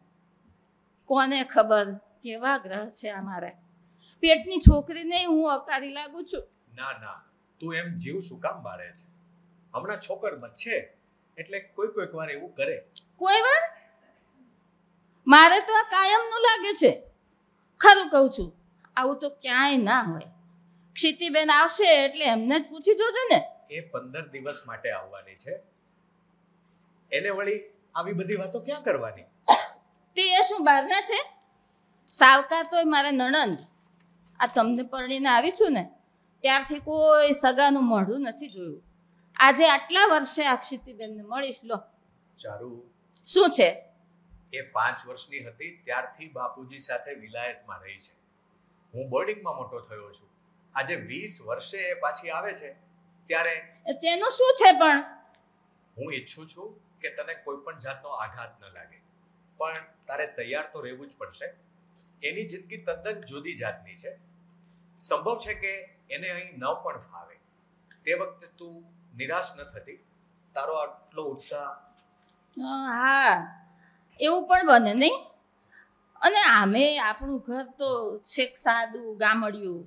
કોને ખબર કેવા ગ્રહ છે આ પેટની છોકરીને હું અકારી લાગુ છું ના ના તું એમ જીવ શું કામ બાળે છે હમણાં છોકર છે એટલે કોઈ કોઈક વાર એવું કરે કોઈ વાર મારે તો આ કાયમનું લાગે છે ખરું કહું છું આવું તો ક્યાંય ના હોય ક્ષિતિબેન આવશે એટલે એમને જ પૂછી જોજો ને એ પંદર દિવસ માટે આવવાની છે એને વળી આવી બધી વાતો ક્યાં કરવાની તે એ શું બહારના છે સાવકાર તો મારા નણંદ આ તમને પરણીને આવી છું ને ત્યારથી કોઈ સગાનું મોઢું નથી જોયું આજે આટલા વર્ષે અક્ષિતિબેનને મળીશ લો ચારુ શું છે એ પાંચ વર્ષની હતી ત્યારથી બાપુજી સાથે વિલાયતમાં રહી છે હું બોર્ડિંગમાં મોટો થયો છું આજે વીસ વર્ષે એ પાછી આવે છે ત્યારે તેનું શું છે પણ હું ઈચ્છું છું કે તને કોઈ પણ જાતનો આઘાત ન લાગે પણ તારે તૈયાર તો રહેવું જ પડશે એની જિંદગી તદ્દન જુદી જાતની છે સંભવ છે કે એને અહીં ન પણ ફાવે તે વખતે તું નિરાશ ન થતી તારો આટલો ઉત્સાહ હા એવું પણ બને નહીં અને આમે આપણું ઘર તો છેક સાદું ગામડિયું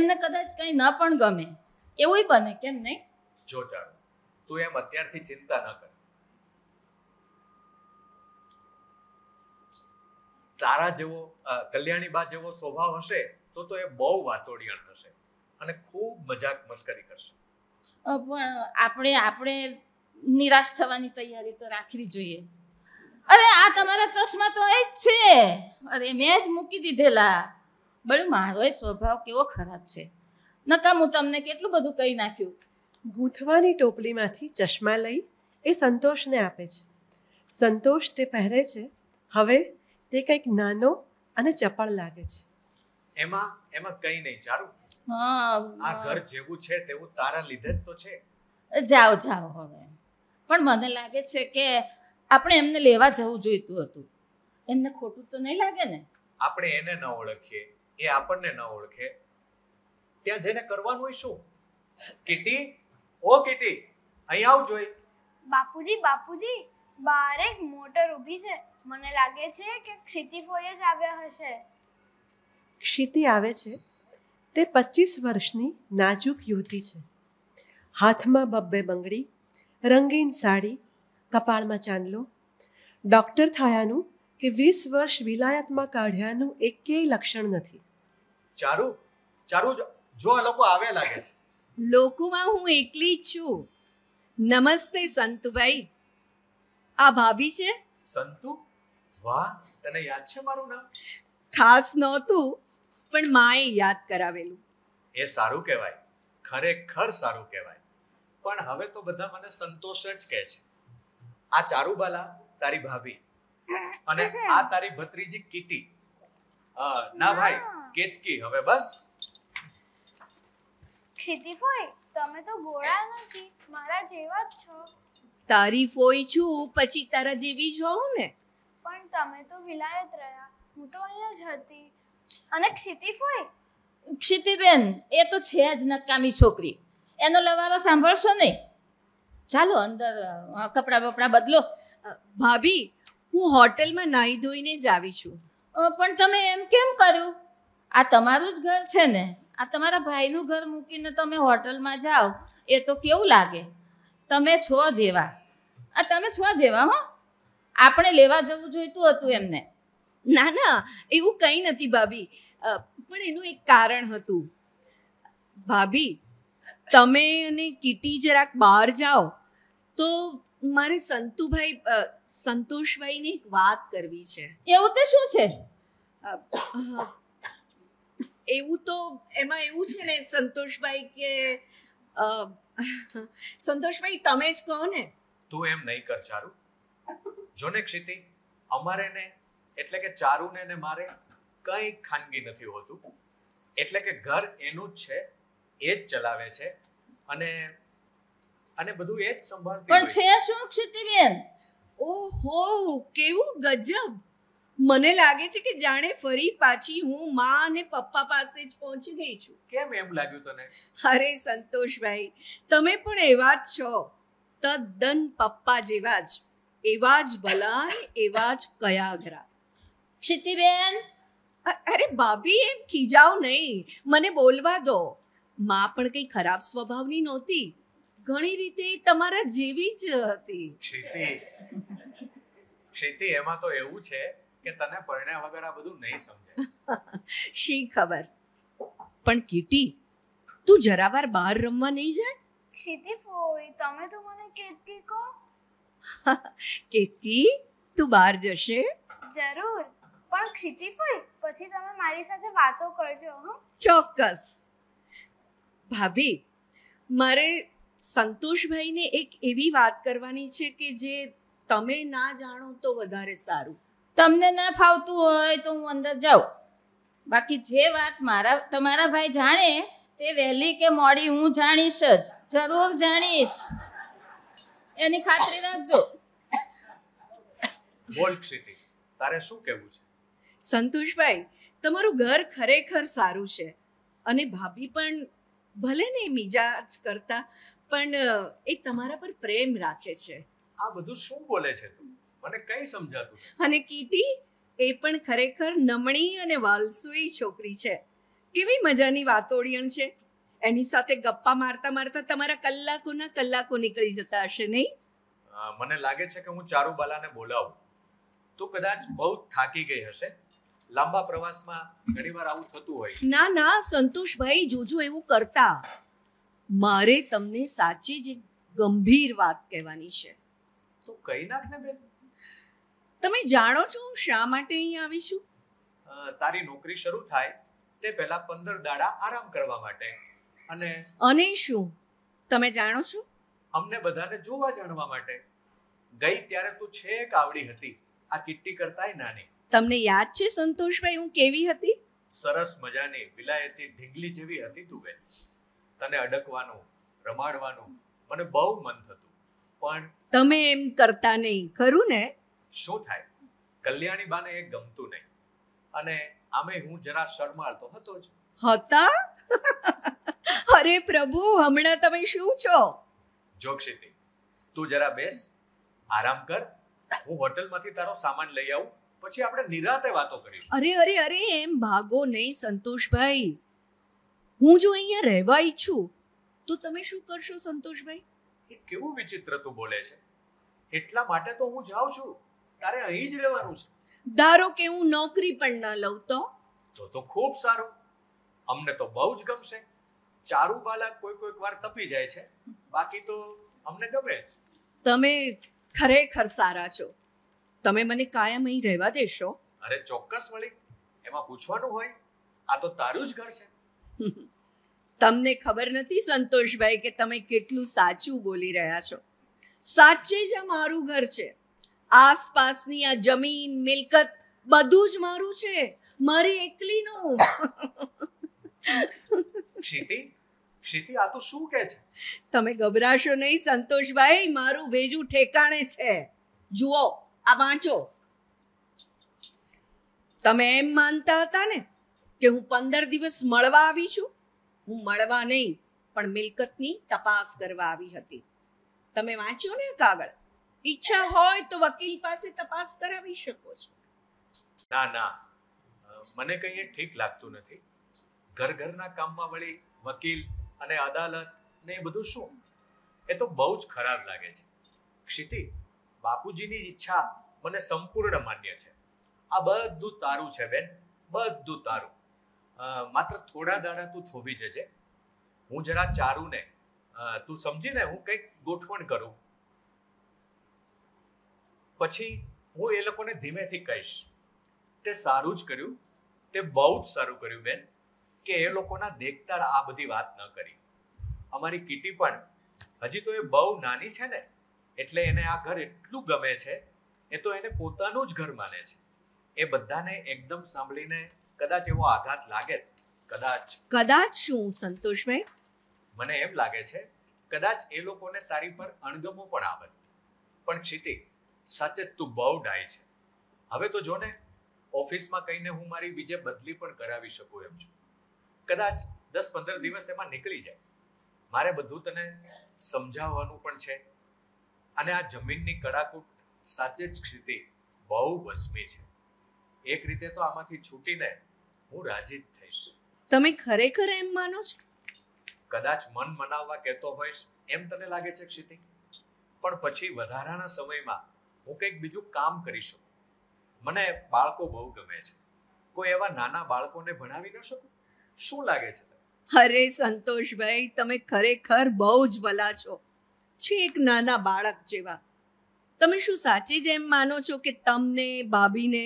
એમને કદાચ કંઈ ન પણ ગમે એવું બને કેમ નહીં જો ચાલો તું એમ અત્યારથી ચિંતા ન કર તારા જેવો કલ્યાણી બા જેવો સ્વભાવ હશે તો તો એ બહુ વાતોડિયાળ થશે અને ખૂબ મજાક મસ્કરી કરશે પણ આપણે આપણે નિરાશ થવાની તૈયારી તો રાખવી જોઈએ અરે આ તમારા ચશ્મા તો એ જ છે અરે મેં જ મૂકી દીધેલા બળું મારો એ સ્વભાવ કેવો ખરાબ છે નકામ હું તમને કેટલું બધું કહી નાખ્યું ગૂંથવાની ટોપલીમાંથી ચશ્મા લઈ એ સંતોષને આપે છે સંતોષ તે પહેરે છે હવે તે કંઈક નાનો અને ચપળ લાગે છે એમાં એમાં કઈ નહીં ચારુ આ ઘર જેવું છે તેવું તારા લીધે જ તો છે જાઓ જાઓ હવે પણ મને લાગે છે કે આપણે એમને લેવા જવું જોઈતું હતું એમને ખોટું તો નહીં લાગે ને આપણે એને ન ઓળખીએ એ આપણને ન ઓળખે ત્યાં જેને કરવાનું હોય શું કિટી ઓ કિટી અહીં આવ જોઈ બાપુજી બાપુજી બારે એક મોટર ઊભી છે મને લાગે છે કે ક્ષિતિફોય જ આવ્યા હશે ક્ષિતિ આવે છે તે પચીસ વર્ષની નાજુક યુવતી છે હાથમાં બબ્બે બંગડી રંગીન સાડી કપાળમાં ચાંદલો ડૉક્ટર થયાનું કે વીસ વર્ષ વિલાયતમાં કાઢ્યાનું એક લક્ષણ નથી ચારુ ચારુ જો આ લોકો આવે લાગે લોકોમાં હું એકલી જ છું નમસ્તે સંતુભાઈ આ ભાભી છે સંતુ વાહ તને યાદ છે મારું નામ ખાસ નહોતું પણ માએ યાદ કરાવેલું એ સારું કહેવાય ખરેખર સારું કહેવાય પણ હવે તો બધા મને સંતોષ જ કહે છે આ ચારુબાલા તારી ભાભી અને આ તારી ભત્રીજી કીટી ના ભાઈ કેતકી હવે બસ ક્ષિતિફોય તમે તો ગોળા નથી મારા જેવા જ છો તારી ફોઈ છું પછી તારા જેવી જ હોઉં ને પણ તમે તો વિલાયત રહ્યા હું તો અહીંયા જ હતી અને ક્ષિતિ ફોય ક્ષિતિબેન એ તો છે જ નકામી છોકરી એનો લવારો સાંભળશો નહીં ચાલો અંદર કપડાં બપડા બદલો ભાભી હું હોટેલમાં નાહી ધોઈને જ આવી છું પણ તમે એમ કેમ કર્યું આ તમારું જ ઘર છે ને આ તમારા ભાઈનું ઘર મૂકીને તમે હોટલમાં જાઓ એ તો કેવું લાગે તમે છો જેવા આ તમે છો જેવા હો આપણે લેવા જવું જોઈતું હતું એમને ના ના એવું કંઈ નથી ભાભી પણ એનું એક કારણ હતું ભાભી તમે અને કીટી જરાક બહાર જાઓ તો મારે સંતુભાઈ સંતોષભાઈને એક વાત કરવી છે એવું તો શું છે એવું તો એમાં એવું છે ને સંતોષભાઈ કે સંતોષભાઈ તમે જ કહો ને તું એમ નહીં કર ચારુ જો ને ક્ષિતિ અમારે ને એટલે કે ચારુને ને મારે કંઈ ખાનગી નથી હોતું એટલે કે ઘર એનું જ છે એ જ ચલાવે છે અને અને બધું એ જ સંભાળતી પણ છે શું ક્ષિતિબેન ઓહો કેવું ગજબ મને લાગે છે કે જાણે ફરી પાછી હું માં અને પપ્પા પાસે જ પહોંચી ગઈ છું કેમ એમ લાગ્યું તને અરે સંતોષભાઈ તમે પણ એવા જ છો તદ્દન પપ્પા જેવા જ એવા જ ભલા એવા જ કયાગરા ક્ષિતિબેન અરે ભાભી એમ ખીજાવ નહીં મને બોલવા દો માં પણ કંઈ ખરાબ સ્વભાવની નહોતી ઘણી રીતે તમારા જેવી જ હતી ક્ષિતિ ક્ષિતિ એમાં તો એવું છે કે તને પરણ્યા વગર આ બધું નહીં સમજે *laughs* શી ખબર પણ કીટી તું જરાવાર બહાર રમવા નહીં જાય ક્ષિતિ ફોઈ તમે તો મને કેતકી કહો *laughs* કેટકી તું બહાર જશે જરૂર પણ ક્ષિતિફુલ પછી તમે મારી સાથે વાતો કરજો હં ચોક્કસ ભાભી મારે સંતોષભાઈને એક એવી વાત કરવાની છે કે જે તમે ના જાણો તો વધારે સારું તમને ના ફાવતું હોય તો હું અંદર જાઉં બાકી જે વાત મારા તમારા ભાઈ જાણે તે વહેલી કે મોડી હું જાણીશ જ જરૂર જાણીશ એની ખાતરી રાખજો બોલ ક્ષિતિ તારે શું કહેવું છે સંતોષભાઈ તમારું ઘર ખરેખર સારું છે અને ભાભી પણ ભલે ને મિજાજ કરતા પણ એ તમારા પર પ્રેમ રાખે છે આ બધું શું બોલે છે તું મને કઈ સમજાતું અને કીટી એ પણ ખરેખર નમણી અને વાલસુઈ છોકરી છે કેવી મજાની વાતોડિયણ છે એની સાથે ગપ્પા મારતા મારતા તમારા કલાકોના કલાકો નીકળી જતા હશે નહીં મને લાગે છે કે હું ચારુબાલાને બોલાવું તો કદાચ બહુ થાકી ગઈ હશે લાંબા પ્રવાસમાં ઘણીવાર આવું થતું હોય ના ના સંતોષભાઈ જોજો એવું કરતા મારે તમને સાચી જ ગંભીર વાત કહેવાની છે તો કઈ નાખ ને બેન તમે જાણો છો શા માટે અહીંયા આવી છું તારી નોકરી શરૂ થાય તે પહેલા પંદર દાડા આરામ કરવા માટે અને અને શું તમે જાણો છો અમને બધાને જોવા જાણવા માટે ગઈ ત્યારે તું છેક આવડી હતી આ કિટ્ટી કરતાય નાની તમને યાદ છે સંતોષભાઈ હું કેવી હતી સરસ મજાની વિલાયતી ઢીંગલી જેવી હતી તું બેન તને અડકવાનું રમાડવાનું મને બહુ મન થતું પણ તમે એમ કરતા નહીં ખરું ને શું થાય કલ્યાણી બાને એ ગમતું નહીં અને આમે હું જરા શરમાળતો હતો જ હતા *laughs* અરે પ્રભુ હમણાં તમે શું છો જોક્ષિતી તું જરા બેસ આરામ કર હું હોટલમાંથી તારો સામાન લઈ આવું પછી આપણે નિરાતે વાતો કરીશું અરે અરે અરે એમ ભાગો નહીં સંતોષભાઈ હું જો અહીંયા રહેવા ઈચ્છું તો તમે શું કરશો સંતોષભાઈ એ કેવું વિચિત્ર તું બોલે છે એટલા માટે તો હું જાઉં છું તારે અહીં જ રહેવાનું છે ધારો કે હું નોકરી પણ ના લઉં તો તો તો ખૂબ સારું અમને તો બહુ જ ગમશે ચારુ બાલા કોઈ કોઈક વાર તપી જાય છે બાકી તો અમને ગમે જ તમે ખરેખર સારા છો તમે મને કાયમ અહીં રહેવા દેશો અરે ચોક્કસ મળી એમાં પૂછવાનું હોય આ તો તારું જ ઘર છે *laughs* તમને ખબર નથી સંતોષભાઈ કે તમે કેટલું સાચું બોલી રહ્યા છો સાચે જ આ મારું ઘર છે આસપાસની આ જમીન મિલકત બધું જ મારું છે મારી એકલીનું *laughs* ક્ષિતિ ક્ષિતિ આ તો શું કહે છે તમે ગભરાશો નહીં સંતોષભાઈ મારું ભેજું ઠેકાણે છે જુઓ આ વાંચો તમે એમ માનતા હતા ને કે હું પંદર દિવસ મળવા આવી છું હું મળવા નહીં પણ મિલકતની તપાસ કરવા આવી હતી તમે વાંચ્યો ને કાગળ ઈચ્છા હોય તો વકીલ પાસે તપાસ કરાવી શકો છો ના ના મને કંઈ ઠીક લાગતું નથી ઘર ઘરના કામમાં વળી વકીલ અને અદાલત ને એ બધું શું એ તો બહુ જ ખરાબ લાગે છે ક્ષિતિ બાપુજીની ઈચ્છા મને સંપૂર્ણ માન્ય છે આ બધું તારું છે બેન બધું તારું માત્ર થોડા દાડા તું થોભી જજે હું જરા ચારુને તું સમજીને હું કંઈક ગોઠવણ કરું પછી હું એ લોકોને ધીમેથી કહીશ તે સારું જ કર્યું તે બહુ જ સારું કર્યું બેન કે એ લોકોના દેખતા આ બધી વાત ન કરી અમારી કીટી પણ હજી તો એ બહુ નાની છે ને એટલે એને આ ઘર એટલું ગમે છે એ તો એને પોતાનું જ ઘર માને છે એ બધાને એકદમ સાંભળીને કદાચ એવો આઘાત લાગે કદાચ કદાચ શું સંતોષભાઈ મને એમ લાગે છે કદાચ એ લોકોને તારી પર અણગમો પણ આવે પણ ક્ષિતિ સાચે તું બહુ ડાય છે હવે તો જોને ઓફિસમાં કહીને હું મારી બીજે બદલી પણ કરાવી શકું એમ છું કદાચ દસ પંદર દિવસ એમાં નીકળી જાય મારે બધું તને સમજાવવાનું પણ છે અને આ જમીનની કડાકૂટ સાચે જ સ્થિતિ બહુ ભસ્મી છે એક રીતે તો આમાંથી છૂટીને હું રાજી જ થઈશ તમે ખરેખર એમ માનો છો કદાચ મન મનાવવા કહેતો હોઈશ એમ તને લાગે છે ક્ષિતિ પણ પછી વધારાના સમયમાં હું કંઈક બીજું કામ કરી શકું મને બાળકો બહુ ગમે છે કોઈ એવા નાના બાળકોને ભણાવી ન શકું શું લાગે છે અરે સંતોષભાઈ તમે ખરેખર બહુ જ ભલા છો છે એક નાના બાળક જેવા તમે શું સાચે જ એમ માનો છો કે તમને ભાભીને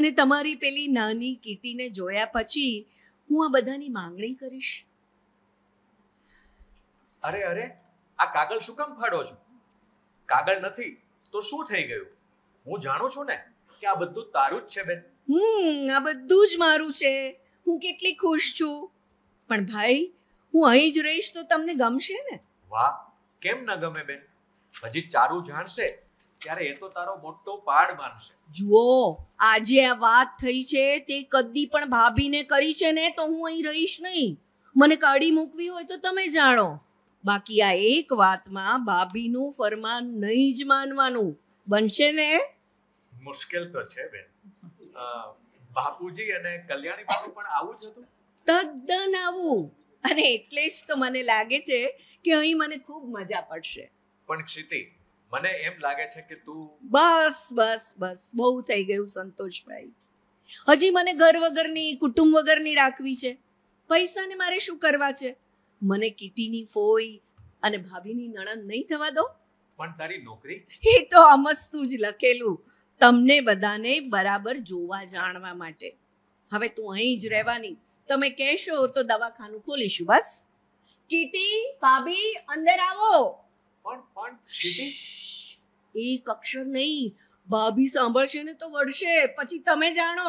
અને તમારી પેલી નાની કીટીને જોયા પછી હું આ બધાની માંગણી કરીશ અરે અરે આ કાગળ શું કામ ફાડો છો કાગળ નથી તો શું થઈ ગયું હું જાણું છું ને કે આ બધું તારું જ છે બેન હમ આ બધું જ મારું છે હું કેટલી ખુશ છું પણ ભાઈ હું અહીં જ રહીશ તો તમને ગમશે ને વાહ કેમ ન ગમે બેન હજી ચારું જાણશે ત્યારે એ તો તારો મોટો પાડ માનશે જુઓ આજે આ વાત થઈ છે તે કદી પણ ભાભીને કરી છે ને તો હું અહીં રહીશ નહીં મને કાઢી મૂકવી હોય તો તમે જાણો બાકી આ એક વાતમાં ભાભીનું ફરમાન નહીં જ માનવાનું બનશે ને મુશ્કેલ તો છે બેન બાપુજી અને કલ્યાણી બાપુ પણ આવું જ હતું તદ્દન આવું અને એટલે જ તો મને લાગે છે કે અહીં મને ખૂબ મજા પડશે પણ ક્ષિતિ મને એમ લાગે છે કે તું બસ બસ બસ બહુ થઈ ગયું સંતોષભાઈ હજી મને ઘર વગરની કુટુંબ વગરની રાખવી છે પૈસાને મારે શું કરવા છે મને કીટીની ફોઈ અને ભાભીની નણંદ નહીં થવા દો પણ તારી નોકરી એ તો અમસ્તું જ લખેલું તમને બધાને બરાબર જોવા જાણવા માટે હવે તું અહીં જ રહેવાની તમે કહેશો તો દવાખાનું ખોલીશું બસ કીટી ભાભી અંદર આવો પણ પણ કીટી એક અક્ષર નહીં ભાભી સાંભળશે ને તો વળશે પછી તમે જાણો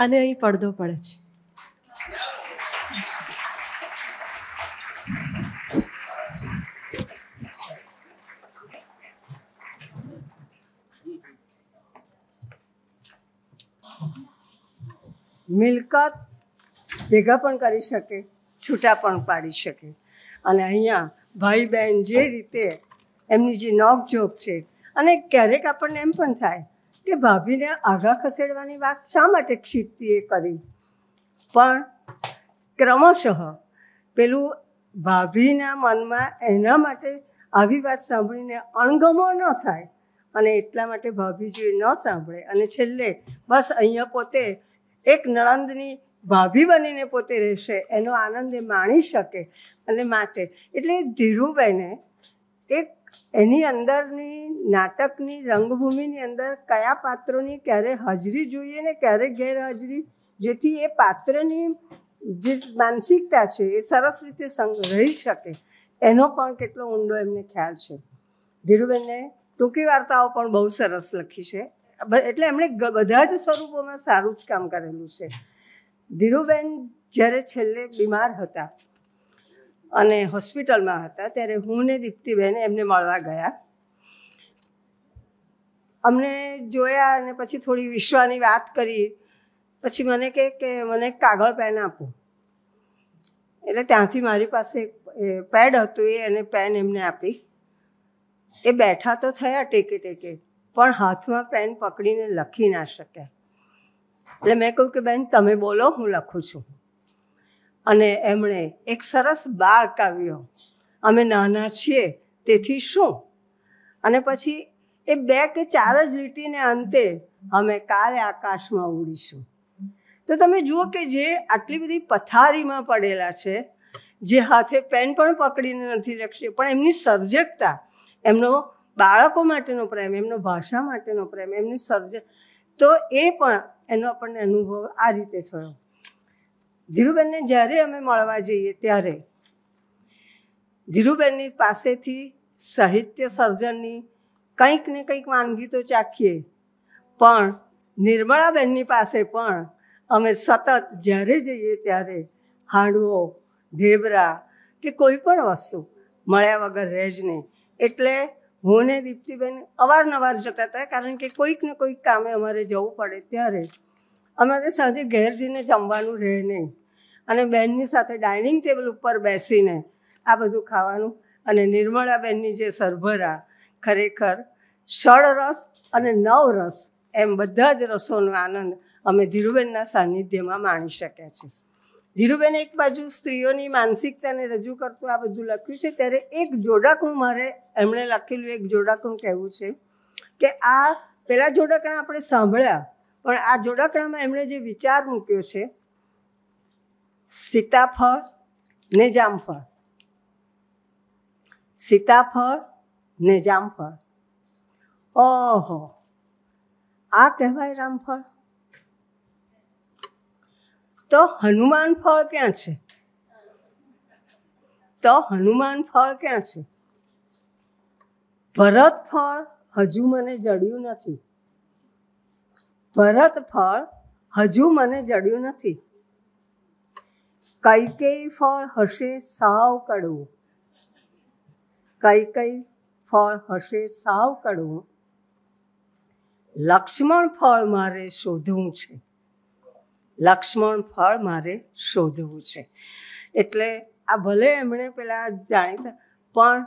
અને અહીં પડદો પડે છે મિલકત ભેગા પણ કરી શકે છૂટા પણ પાડી શકે અને અહીંયા ભાઈ બહેન જે રીતે એમની જે નોકઝોક છે અને ક્યારેક આપણને એમ પણ થાય કે ભાભીને આગા ખસેડવાની વાત શા માટે ક્ષિતિએ કરી પણ ક્રમશઃ પેલું ભાભીના મનમાં એના માટે આવી વાત સાંભળીને અણગમો ન થાય અને એટલા માટે ભાભી જોઈએ ન સાંભળે અને છેલ્લે બસ અહીંયા પોતે એક નણંદની ભાભી બનીને પોતે રહેશે એનો આનંદ એ માણી શકે અને માટે એટલે ધીરુબેને એક એની અંદરની નાટકની રંગભૂમિની અંદર કયા પાત્રોની ક્યારે હાજરી જોઈએ ને ક્યારે ગેરહાજરી જેથી એ પાત્રની જે માનસિકતા છે એ સરસ રીતે સંગ્રહી શકે એનો પણ કેટલો ઊંડો એમને ખ્યાલ છે ધીરુબેનને ટૂંકી વાર્તાઓ પણ બહુ સરસ લખી છે એટલે એમણે બધા જ સ્વરૂપોમાં સારું જ કામ કરેલું છે ધીરુબેન જ્યારે છેલ્લે બીમાર હતા અને હોસ્પિટલમાં હતા ત્યારે હું ને દીપ્તિબેન એમને મળવા ગયા અમને જોયા અને પછી થોડી વિશ્વાની વાત કરી પછી મને કહે કે મને કાગળ પેન આપો એટલે ત્યાંથી મારી પાસે પેડ હતું એ અને પેન એમને આપી એ બેઠા તો થયા ટેકે ટેકે પણ હાથમાં પેન પકડીને લખી ના શકે એટલે મેં કહ્યું કે બેન તમે બોલો હું લખું છું અને એમણે એક સરસ બાળ કાવ્યો અમે નાના છીએ તેથી શું અને પછી એ બે કે ચાર જ લીટીને અંતે અમે કાલે આકાશમાં ઉડીશું તો તમે જુઓ કે જે આટલી બધી પથારીમાં પડેલા છે જે હાથે પેન પણ પકડીને નથી રખશે પણ એમની સર્જકતા એમનો બાળકો માટેનો પ્રેમ એમનો ભાષા માટેનો પ્રેમ એમની સર્જન તો એ પણ એનો આપણને અનુભવ આ રીતે થયો ધીરુબેનને જ્યારે અમે મળવા જઈએ ત્યારે ધીરુબેનની પાસેથી સાહિત્ય સર્જનની કંઈક ને કંઈક વાનગી તો ચાખીએ પણ નિર્મળાબેનની પાસે પણ અમે સતત જ્યારે જઈએ ત્યારે હાંડવો ઢેબરા કે કોઈ પણ વસ્તુ મળ્યા વગર રહે જ નહીં એટલે હું ને દીપ્તિબેન અવારનવાર જતા હતા કારણ કે કોઈક ને કોઈક કામે અમારે જવું પડે ત્યારે અમારે સાંજે ઘેર જઈને જમવાનું રહે નહીં અને બહેનની સાથે ડાઇનિંગ ટેબલ ઉપર બેસીને આ બધું ખાવાનું અને નિર્મળાબેનની જે સરભરા ખરેખર રસ અને નવરસ એમ બધા જ રસોનો આનંદ અમે ધીરુબેનના સાનિધ્યમાં માણી શક્યા છીએ ધીરુબેન એક બાજુ સ્ત્રીઓની માનસિકતાને રજૂ કરતું આ બધું લખ્યું છે ત્યારે એક જોડાકણું મારે એમણે લખેલું એક જોડાકણું કહેવું છે કે આ પહેલાં જોડકણા આપણે સાંભળ્યા પણ આ જોડાકણામાં એમણે જે વિચાર મૂક્યો છે સીતાફળ ને જામફળ સીતાફળ ને જામફળ ઓહો આ કહેવાય રામફળ તો હનુમાન ફળ ક્યાં છે તો હનુમાન ફળ ક્યાં છે ભરત ફળ હજુ મને જડ્યું નથી ભરત ફળ હજુ મને જડ્યું નથી કઈ કઈ ફળ હશે સાવ કડવું કઈ કઈ ફળ હશે સાવ કડવું લક્ષ્મણ ફળ મારે શોધવું છે લક્ષ્મણ ફળ મારે શોધવું છે એટલે આ ભલે એમણે પેલા જાણીતા પણ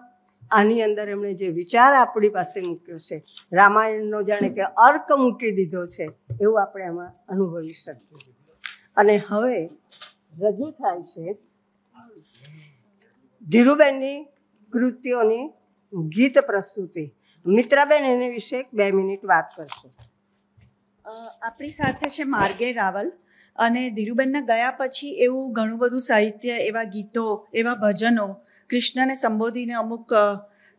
આની અંદર એમણે જે વિચાર આપણી પાસે મૂક્યો છે રામાયણનો જાણે કે અર્ક મૂકી દીધો છે એવું આપણે એમાં અનુભવી શકીએ અને હવે રજૂ થાય છે ધીરુબેનની કૃતિઓની ગીત પ્રસ્તુતિ મિત્રાબેન એને વિશે બે મિનિટ વાત કરશે આપણી સાથે છે માર્ગે રાવલ અને ધીરુબેનના ગયા પછી એવું ઘણું બધું સાહિત્ય એવા ગીતો એવા ભજનો કૃષ્ણને સંબોધીને અમુક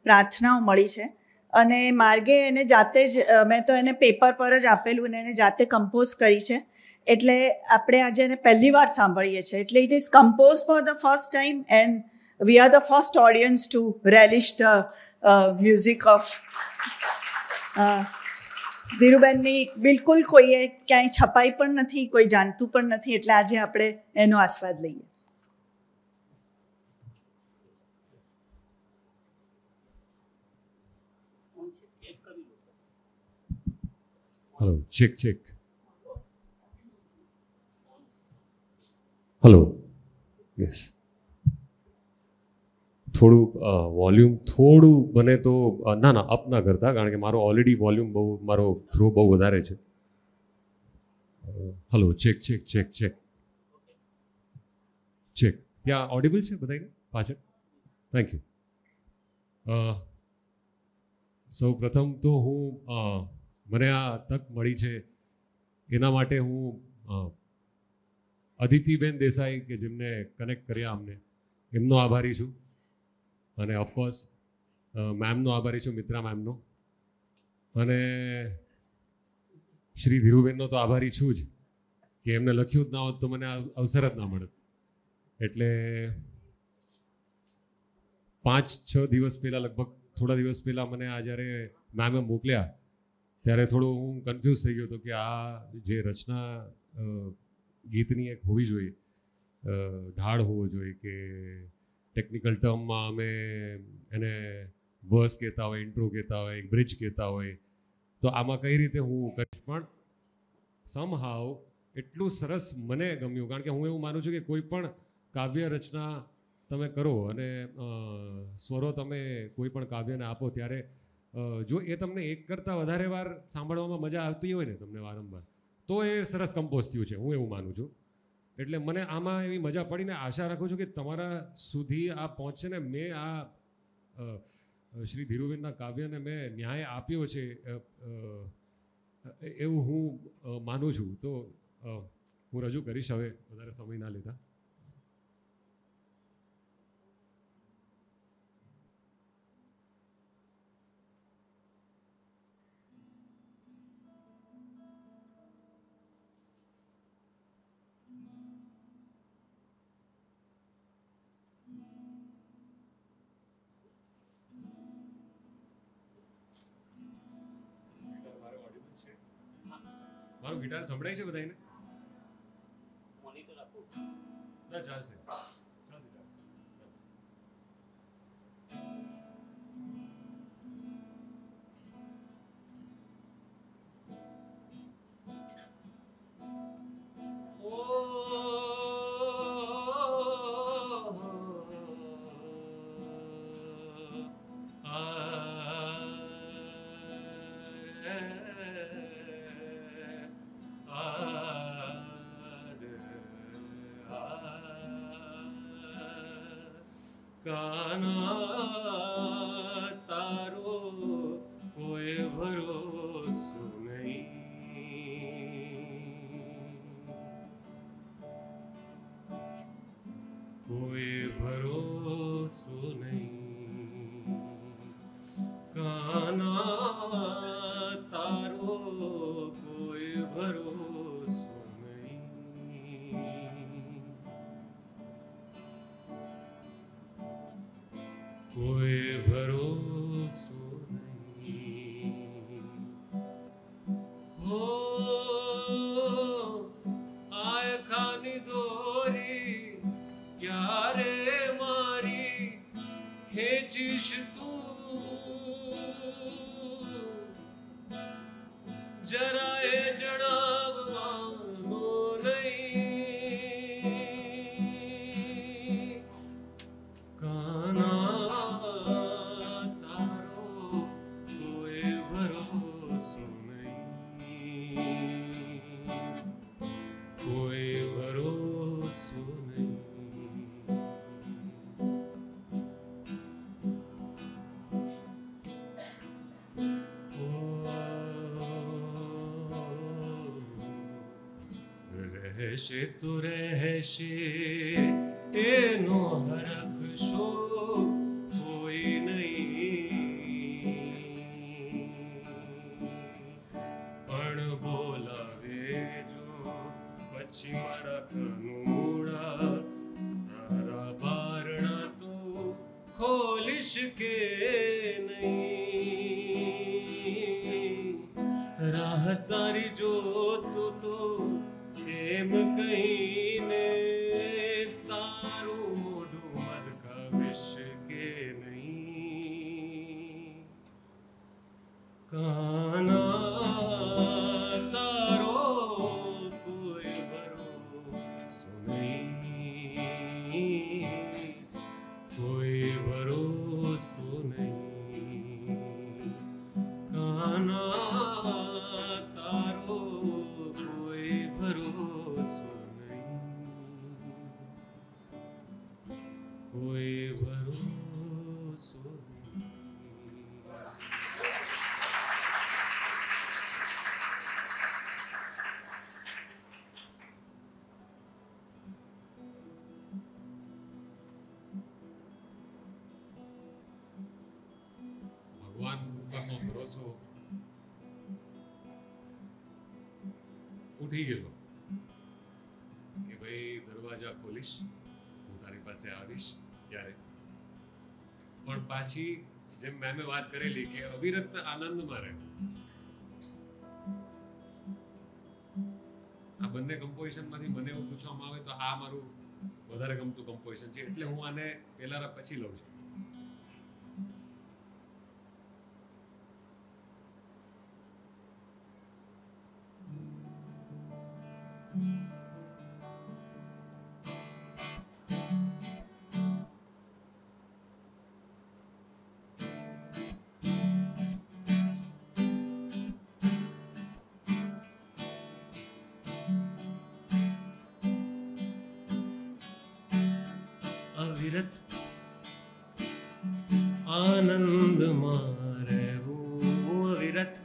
પ્રાર્થનાઓ મળી છે અને માર્ગે એને જાતે જ મેં તો એને પેપર પર જ આપેલું અને એને જાતે કમ્પોઝ કરી છે એટલે આપણે આજે એને પહેલી વાર સાંભળીએ છીએ એટલે it is compose for the first time and we are the first audience to relish the music of ધીરુબેનની બિલકુલ કોઈએ ક્યાંય છપાઈ પણ નથી કોઈ જાણતું પણ નથી એટલે આજે આપણે એનો આસ્વાદ લઈએ hello check check hello yes થોડું વોલ્યુમ થોડું બને તો ના ના અપ ના કરતા કારણ કે મારો ઓલરેડી વોલ્યુમ બહુ મારો થ્રો બહુ વધારે છે hello check check check check check ત્યાં ઓડિબલ છે બધાને પાછળ થેન્ક યુ સૌ પ્રથમ તો હું મને આ તક મળી છે એના માટે હું અદિતિબેન દેસાઈ કે જેમને કનેક્ટ કર્યા અમને એમનો આભારી છું અને ઓફકોર્સ મેમનો આભારી છું મિત્રા મેમનો અને શ્રી ધીરુબેનનો તો આભારી છું જ કે એમને લખ્યું જ ના હોત તો મને અવસર જ ના મળત એટલે પાંચ છ દિવસ પહેલાં લગભગ થોડા દિવસ પહેલાં મને આ જ્યારે મેમે મોકલ્યા ત્યારે થોડું હું કન્ફ્યુઝ થઈ ગયો હતો કે આ જે રચના ગીતની એક હોવી જોઈએ ઢાળ હોવો જોઈએ કે ટેકનિકલ ટર્મમાં અમે એને વર્સ કહેતા હોય ઇન્ટ્રો કહેતા હોય બ્રિજ કહેતા હોય તો આમાં કઈ રીતે હું કરીશ પણ સમ હાવ એટલું સરસ મને ગમ્યું કારણ કે હું એવું માનું છું કે કોઈ પણ કાવ્ય રચના તમે કરો અને સ્વરો તમે કોઈ પણ કાવ્યને આપો ત્યારે જો એ તમને એક કરતાં વધારે વાર સાંભળવામાં મજા આવતી હોય ને તમને વારંવાર તો એ સરસ કમ્પોઝ થયું છે હું એવું માનું છું એટલે મને આમાં એવી મજા પડીને આશા રાખું છું કે તમારા સુધી આ પહોંચશે ને મેં આ શ્રી ધીરુબેનના કાવ્યને મેં ન્યાય આપ્યો છે એવું હું માનું છું તો હું રજૂ કરીશ હવે વધારે સમય ના લેતા ગિટાર સંભળાય છે બધાને મોનિટર આપો ના ચાલશે ડરી ગયેલો કે ભાઈ દરવાજા ખોલીશ હું તારી પાસે આવીશ ત્યારે પણ પાછી જેમ મેમે વાત કરેલી કે અવિરત આનંદમાં રહેવું આ બંને કમ્પોઝિશનમાંથી મને એવું પૂછવામાં આવે તો આ મારું વધારે ગમતું કમ્પોઝિશન છે એટલે હું આને પહેલા પછી લઉં છું Jagat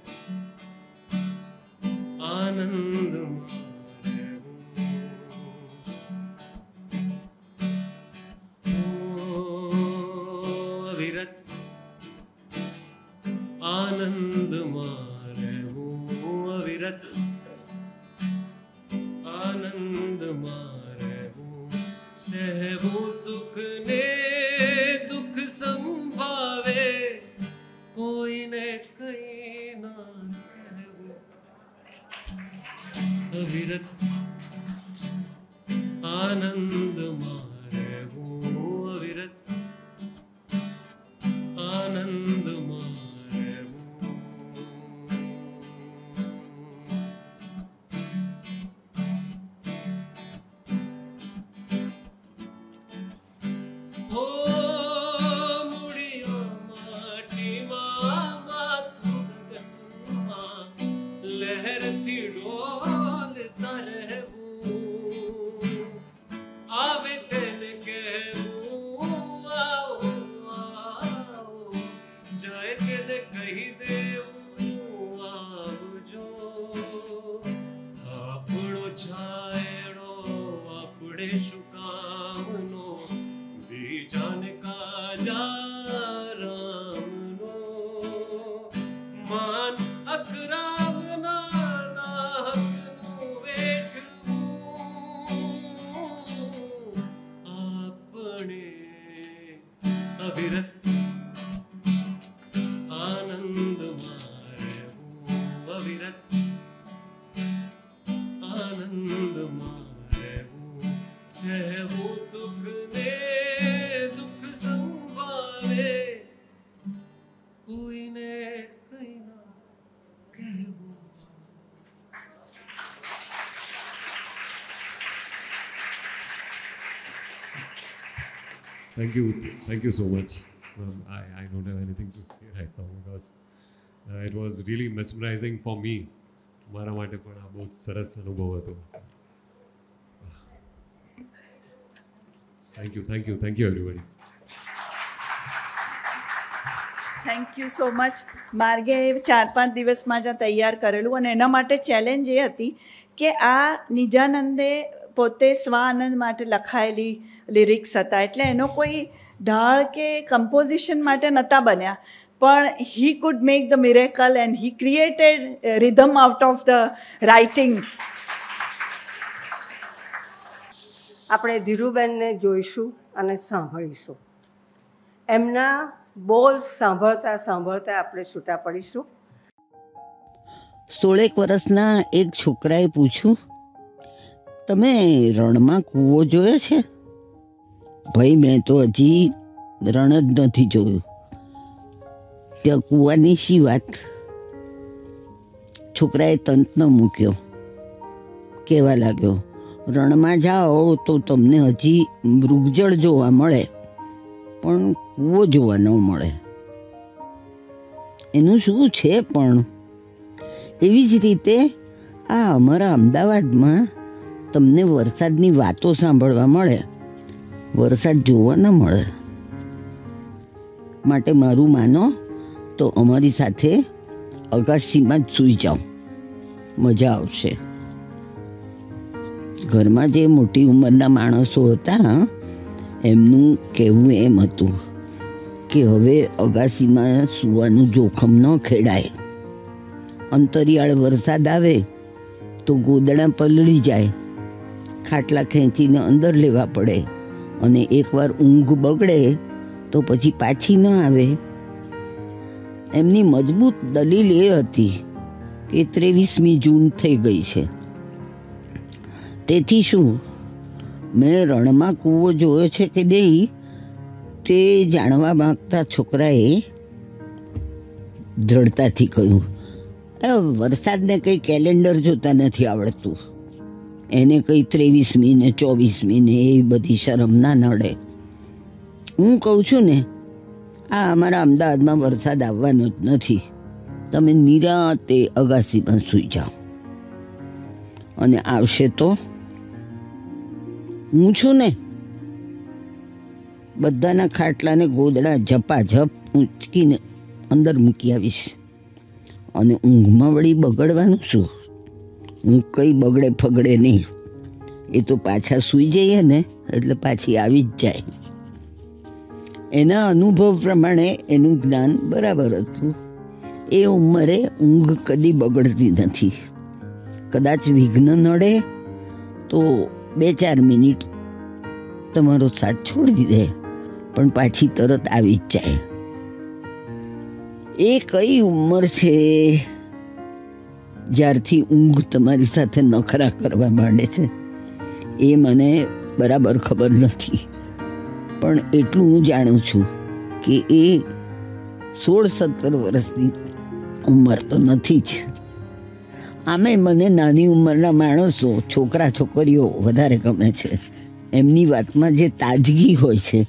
thank you. Thank you so much. Um, I, I don't have anything to say right now because uh, it was really mesmerizing for me. મારા માટે પણ આ બહુ સરસ અનુભવ હતો thank you thank you thank you everybody thank you so much માર્ગે ચાર પાંચ દિવસમાં જ તૈયાર કરેલું અને એના માટે ચેલેન્જ એ હતી કે આ નિજાનંદે પોતે સ્વાનંદ માટે લખાયેલી લિરિક્સ હતા એટલે એનો કોઈ ઢાળ કે કમ્પોઝિશન માટે નહોતા બન્યા પણ he could make the miracle and he created rhythm out of the writing આપણે ધીરુબેનને જોઈશું અને સાંભળીશું એમના બોલ સાંભળતા સાંભળતા આપણે છૂટા પડીશું સોળેક વર્ષના એક છોકરાએ પૂછ્યું તમે રણમાં કૂવો જોયો છે ભાઈ મેં તો હજી રણ જ નથી જોયું ત્યાં કૂવાની શી વાત છોકરાએ તંતનો મૂક્યો કહેવા લાગ્યો રણમાં જાઓ તો તમને હજી મૃગજળ જોવા મળે પણ કૂવો જોવા ન મળે એનું શું છે પણ એવી જ રીતે આ અમારા અમદાવાદમાં તમને વરસાદની વાતો સાંભળવા મળે વરસાદ જોવા ન મળે માટે મારું માનો તો અમારી સાથે અગાસીમાં જ સૂઈ જાઓ મજા આવશે ઘરમાં જે મોટી ઉંમરના માણસો હતા એમનું કહેવું એમ હતું કે હવે અગાસીમાં સૂવાનું જોખમ ન ખેડાય અંતરિયાળ વરસાદ આવે તો ગોદડા પલળી જાય ખાટલા ખેંચીને અંદર લેવા પડે અને એકવાર ઊંઘ બગડે તો પછી પાછી ન આવે એમની મજબૂત દલીલ એ હતી કે ત્રેવીસમી જૂન થઈ ગઈ છે તેથી શું મેં રણમાં કૂવો જોયો છે કે નહીં તે જાણવા માગતા છોકરાએ દ્રઢતાથી કહ્યું વરસાદને કંઈ કેલેન્ડર જોતા નથી આવડતું એને કંઈ ત્રેવીસમી ને ચોવીસમી ને એ બધી શરમ ના નડે હું કહું છું ને આ અમારા અમદાવાદમાં વરસાદ આવવાનો જ નથી તમે નિરાતે અગાસીમાં સૂઈ જાઓ અને આવશે તો હું છું ને બધાના ખાટલાને ગોદડા ઝપ ઊંચકીને અંદર મૂકી આવીશ અને ઊંઘમાં વળી બગડવાનું શું હું કંઈ બગડે ફગડે નહીં એ તો પાછા સૂઈ જઈએ ને એટલે પાછી આવી જ જાય એના અનુભવ પ્રમાણે એનું જ્ઞાન બરાબર હતું એ ઉંમરે ઊંઘ કદી બગડતી નથી કદાચ વિઘ્ન નડે તો બે ચાર મિનિટ તમારો સાથ છોડી દે પણ પાછી તરત આવી જ જાય એ કઈ ઉંમર છે જ્યારથી ઊંઘ તમારી સાથે નખરા કરવા માંડે છે એ મને બરાબર ખબર નથી પણ એટલું હું જાણું છું કે એ સોળ સત્તર વર્ષની ઉંમર તો નથી જ આમે મને નાની ઉંમરના માણસો છોકરા છોકરીઓ વધારે ગમે છે એમની વાતમાં જે તાજગી હોય છે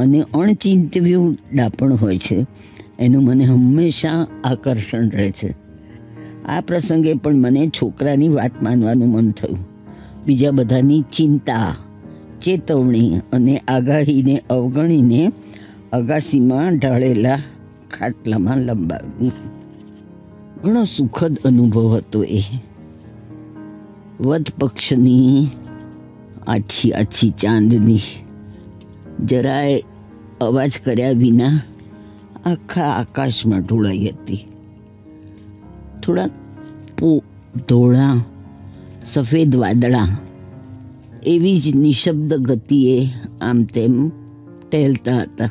અને અણચિંતવ્યું ડાપણ હોય છે એનું મને હંમેશા આકર્ષણ રહે છે આ પ્રસંગે પણ મને છોકરાની વાત માનવાનું મન થયું બીજા બધાની ચિંતા ચેતવણી અને આગાહીને અવગણીને અગાસીમાં ઢળેલા ખાટલામાં લંબાવ્યું ઘણો સુખદ અનુભવ હતો એ વધ પક્ષની આછી આછી ચાંદની જરાય અવાજ કર્યા વિના આખા આકાશમાં ઢોળાઈ હતી થોડા પો ધોળા સફેદ વાદળા એવી જ નિશબ્દ ગતિએ આમ તેમ ટહેલતા હતા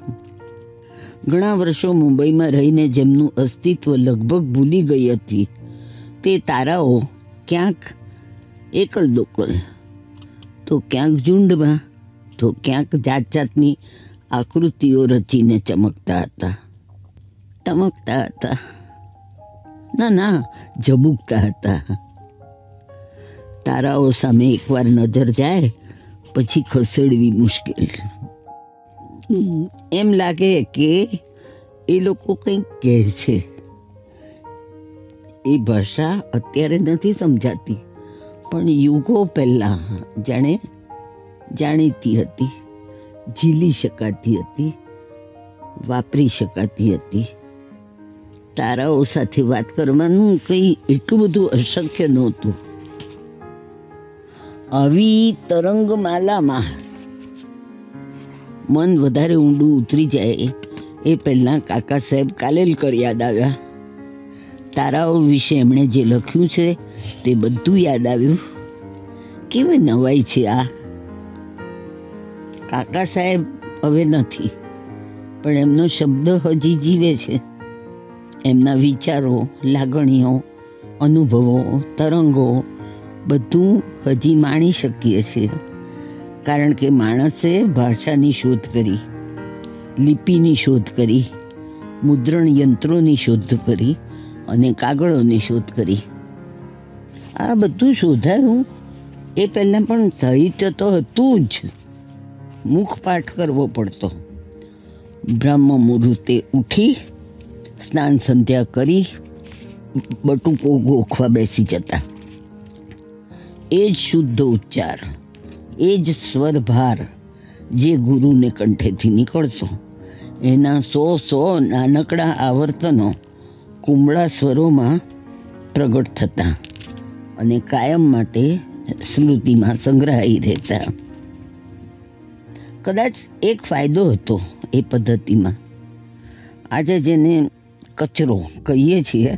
ઘણા વર્ષો મુંબઈમાં રહીને જેમનું અસ્તિત્વ લગભગ ભૂલી ગઈ હતી તે તારાઓ ક્યાંક એકલ દોકલ તો ક્યાંક ઝુંડમાં તો ક્યાંક જાત જાતની આકૃતિઓ રચીને ચમકતા હતા ટમકતા હતા ના ના જબૂકતા હતા તારાઓ સામે એકવાર નજર જાય પછી ખસેડવી મુશ્કેલ એમ લાગે કે એ લોકો કંઈક કહે છે એ ભાષા અત્યારે નથી સમજાતી પણ યુગો પહેલાં જાણે જાણીતી હતી ઝીલી શકાતી હતી વાપરી શકાતી હતી તારાઓ સાથે વાત કરવાનું કંઈ એટલું બધું અશક્ય નહોતું આવી તરંગમાલામાં મન વધારે ઊંડું ઉતરી જાય એ પહેલાં કાકા સાહેબ કાલેલકર યાદ આવ્યા તારાઓ વિશે એમણે જે લખ્યું છે તે બધું યાદ આવ્યું કેવી નવાઈ છે આ કાકા સાહેબ હવે નથી પણ એમનો શબ્દ હજી જીવે છે એમના વિચારો લાગણીઓ અનુભવો તરંગો બધું હજી માણી શકીએ છીએ કારણ કે માણસે ભાષાની શોધ કરી લિપિની શોધ કરી મુદ્રણ યંત્રોની શોધ કરી અને કાગળોની શોધ કરી આ બધું શોધાયું એ પહેલાં પણ સાહિત્ય તો હતું જ મુખપાઠ કરવો પડતો બ્રહ્મ મુહૂર્તે ઉઠી સ્નાન સંધ્યા કરી બટુકો ગોખવા બેસી જતા એ જ શુદ્ધ ઉચ્ચાર એ જ સ્વરભાર જે ગુરુને કંઠેથી નીકળતો એના સો સો નાનકડા આવર્તનો કુમળા સ્વરોમાં પ્રગટ થતા અને કાયમ માટે સ્મૃતિમાં સંગ્રહાઈ રહેતા કદાચ એક ફાયદો હતો એ પદ્ધતિમાં આજે જેને કચરો કહીએ છીએ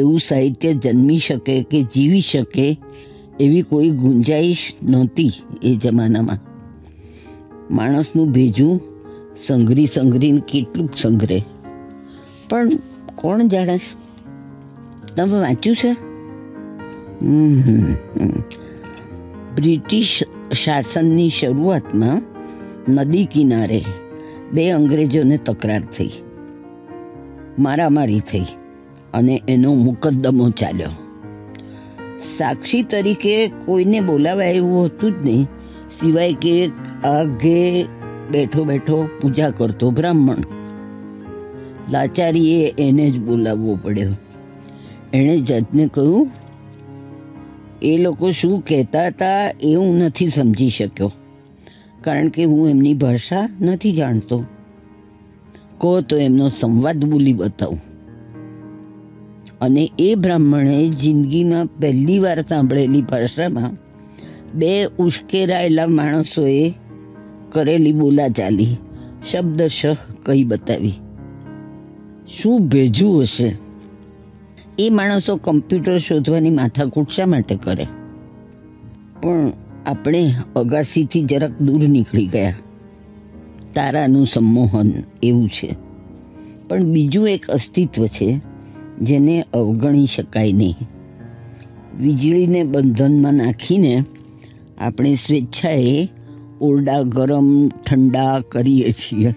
એવું સાહિત્ય જન્મી શકે કે જીવી શકે એવી કોઈ ગુંજાઈશ નહોતી એ જમાનામાં માણસનું ભેજું સંઘરી સંઘરીને કેટલુંક સંઘરે પણ કોણ જાણે તમે વાંચ્યું છે બ્રિટિશ શાસનની શરૂઆતમાં નદી કિનારે બે અંગ્રેજોને તકરાર થઈ મારામારી થઈ અને એનો મુકદ્દમો ચાલ્યો સાક્ષી તરીકે કોઈને બોલાવાય એવું હતું જ નહીં સિવાય કે એક આગે બેઠો બેઠો પૂજા કરતો બ્રાહ્મણ લાચારીએ એને જ બોલાવવો પડ્યો એણે જજને કહ્યું એ લોકો શું કહેતા હતા એ હું નથી સમજી શક્યો કારણ કે હું એમની ભાષા નથી જાણતો કહો તો એમનો સંવાદ બોલી બતાવું અને એ બ્રાહ્મણે જિંદગીમાં પહેલી વાર સાંભળેલી ભાષામાં બે ઉશ્કેરાયેલા માણસોએ કરેલી બોલાચાલી શબ્દશઃ કહી બતાવી શું ભેજું હશે એ માણસો કમ્પ્યુટર શોધવાની માથાકૂટ શા માટે કરે પણ આપણે અગાસીથી જરાક દૂર નીકળી ગયા તારાનું સંમોહન એવું છે પણ બીજું એક અસ્તિત્વ છે જેને અવગણી શકાય નહીં વીજળીને બંધનમાં નાખીને આપણે સ્વેચ્છાએ ઓરડા ગરમ ઠંડા કરીએ છીએ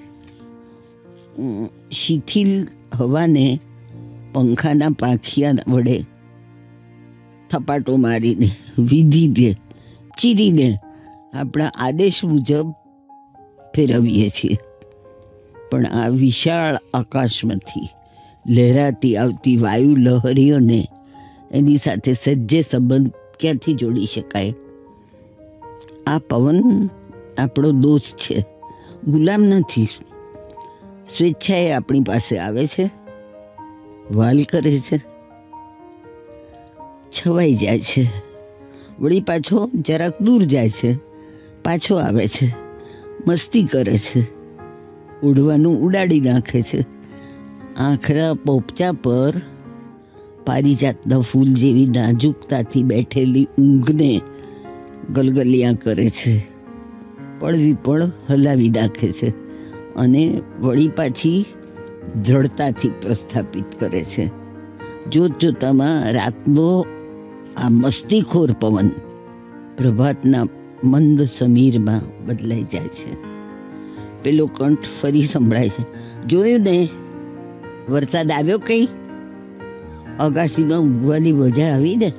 શિથિલ હવાને પંખાના પાંખિયા વડે થપાટો મારીને વીધી દે ચીરી દે આપણા આદેશ મુજબ ફેરવીએ છીએ પણ આ વિશાળ આકાશમાંથી લહેરાતી આવતી વાયુ લહેરીઓને એની સાથે સજ્જે સંબંધ ક્યાંથી જોડી શકાય આ પવન આપણો દોસ્ત છે ગુલામ નથી સ્વેચ્છાએ આપણી પાસે આવે છે વાલ કરે છે છવાઈ જાય છે વળી પાછો જરાક દૂર જાય છે પાછો આવે છે મસ્તી કરે છે ઉડવાનું ઉડાડી નાખે છે આખરા પોપચા પર પારિજાતના ફૂલ જેવી નાજુકતાથી બેઠેલી ઊંઘને ગલગલિયા કરે છે પળવી પળ હલાવી નાખે છે અને વળી પાછી દ્રઢતાથી પ્રસ્થાપિત કરે છે જોતજોતામાં રાતનો આ મસ્તીખોર પવન પ્રભાતના મંદ સમીરમાં બદલાઈ જાય છે પેલો કંઠ ફરી સંભળાય છે જોયું ને વરસાદ આવ્યો કંઈ અગાસીમાં ઉગવાની મજા આવી ને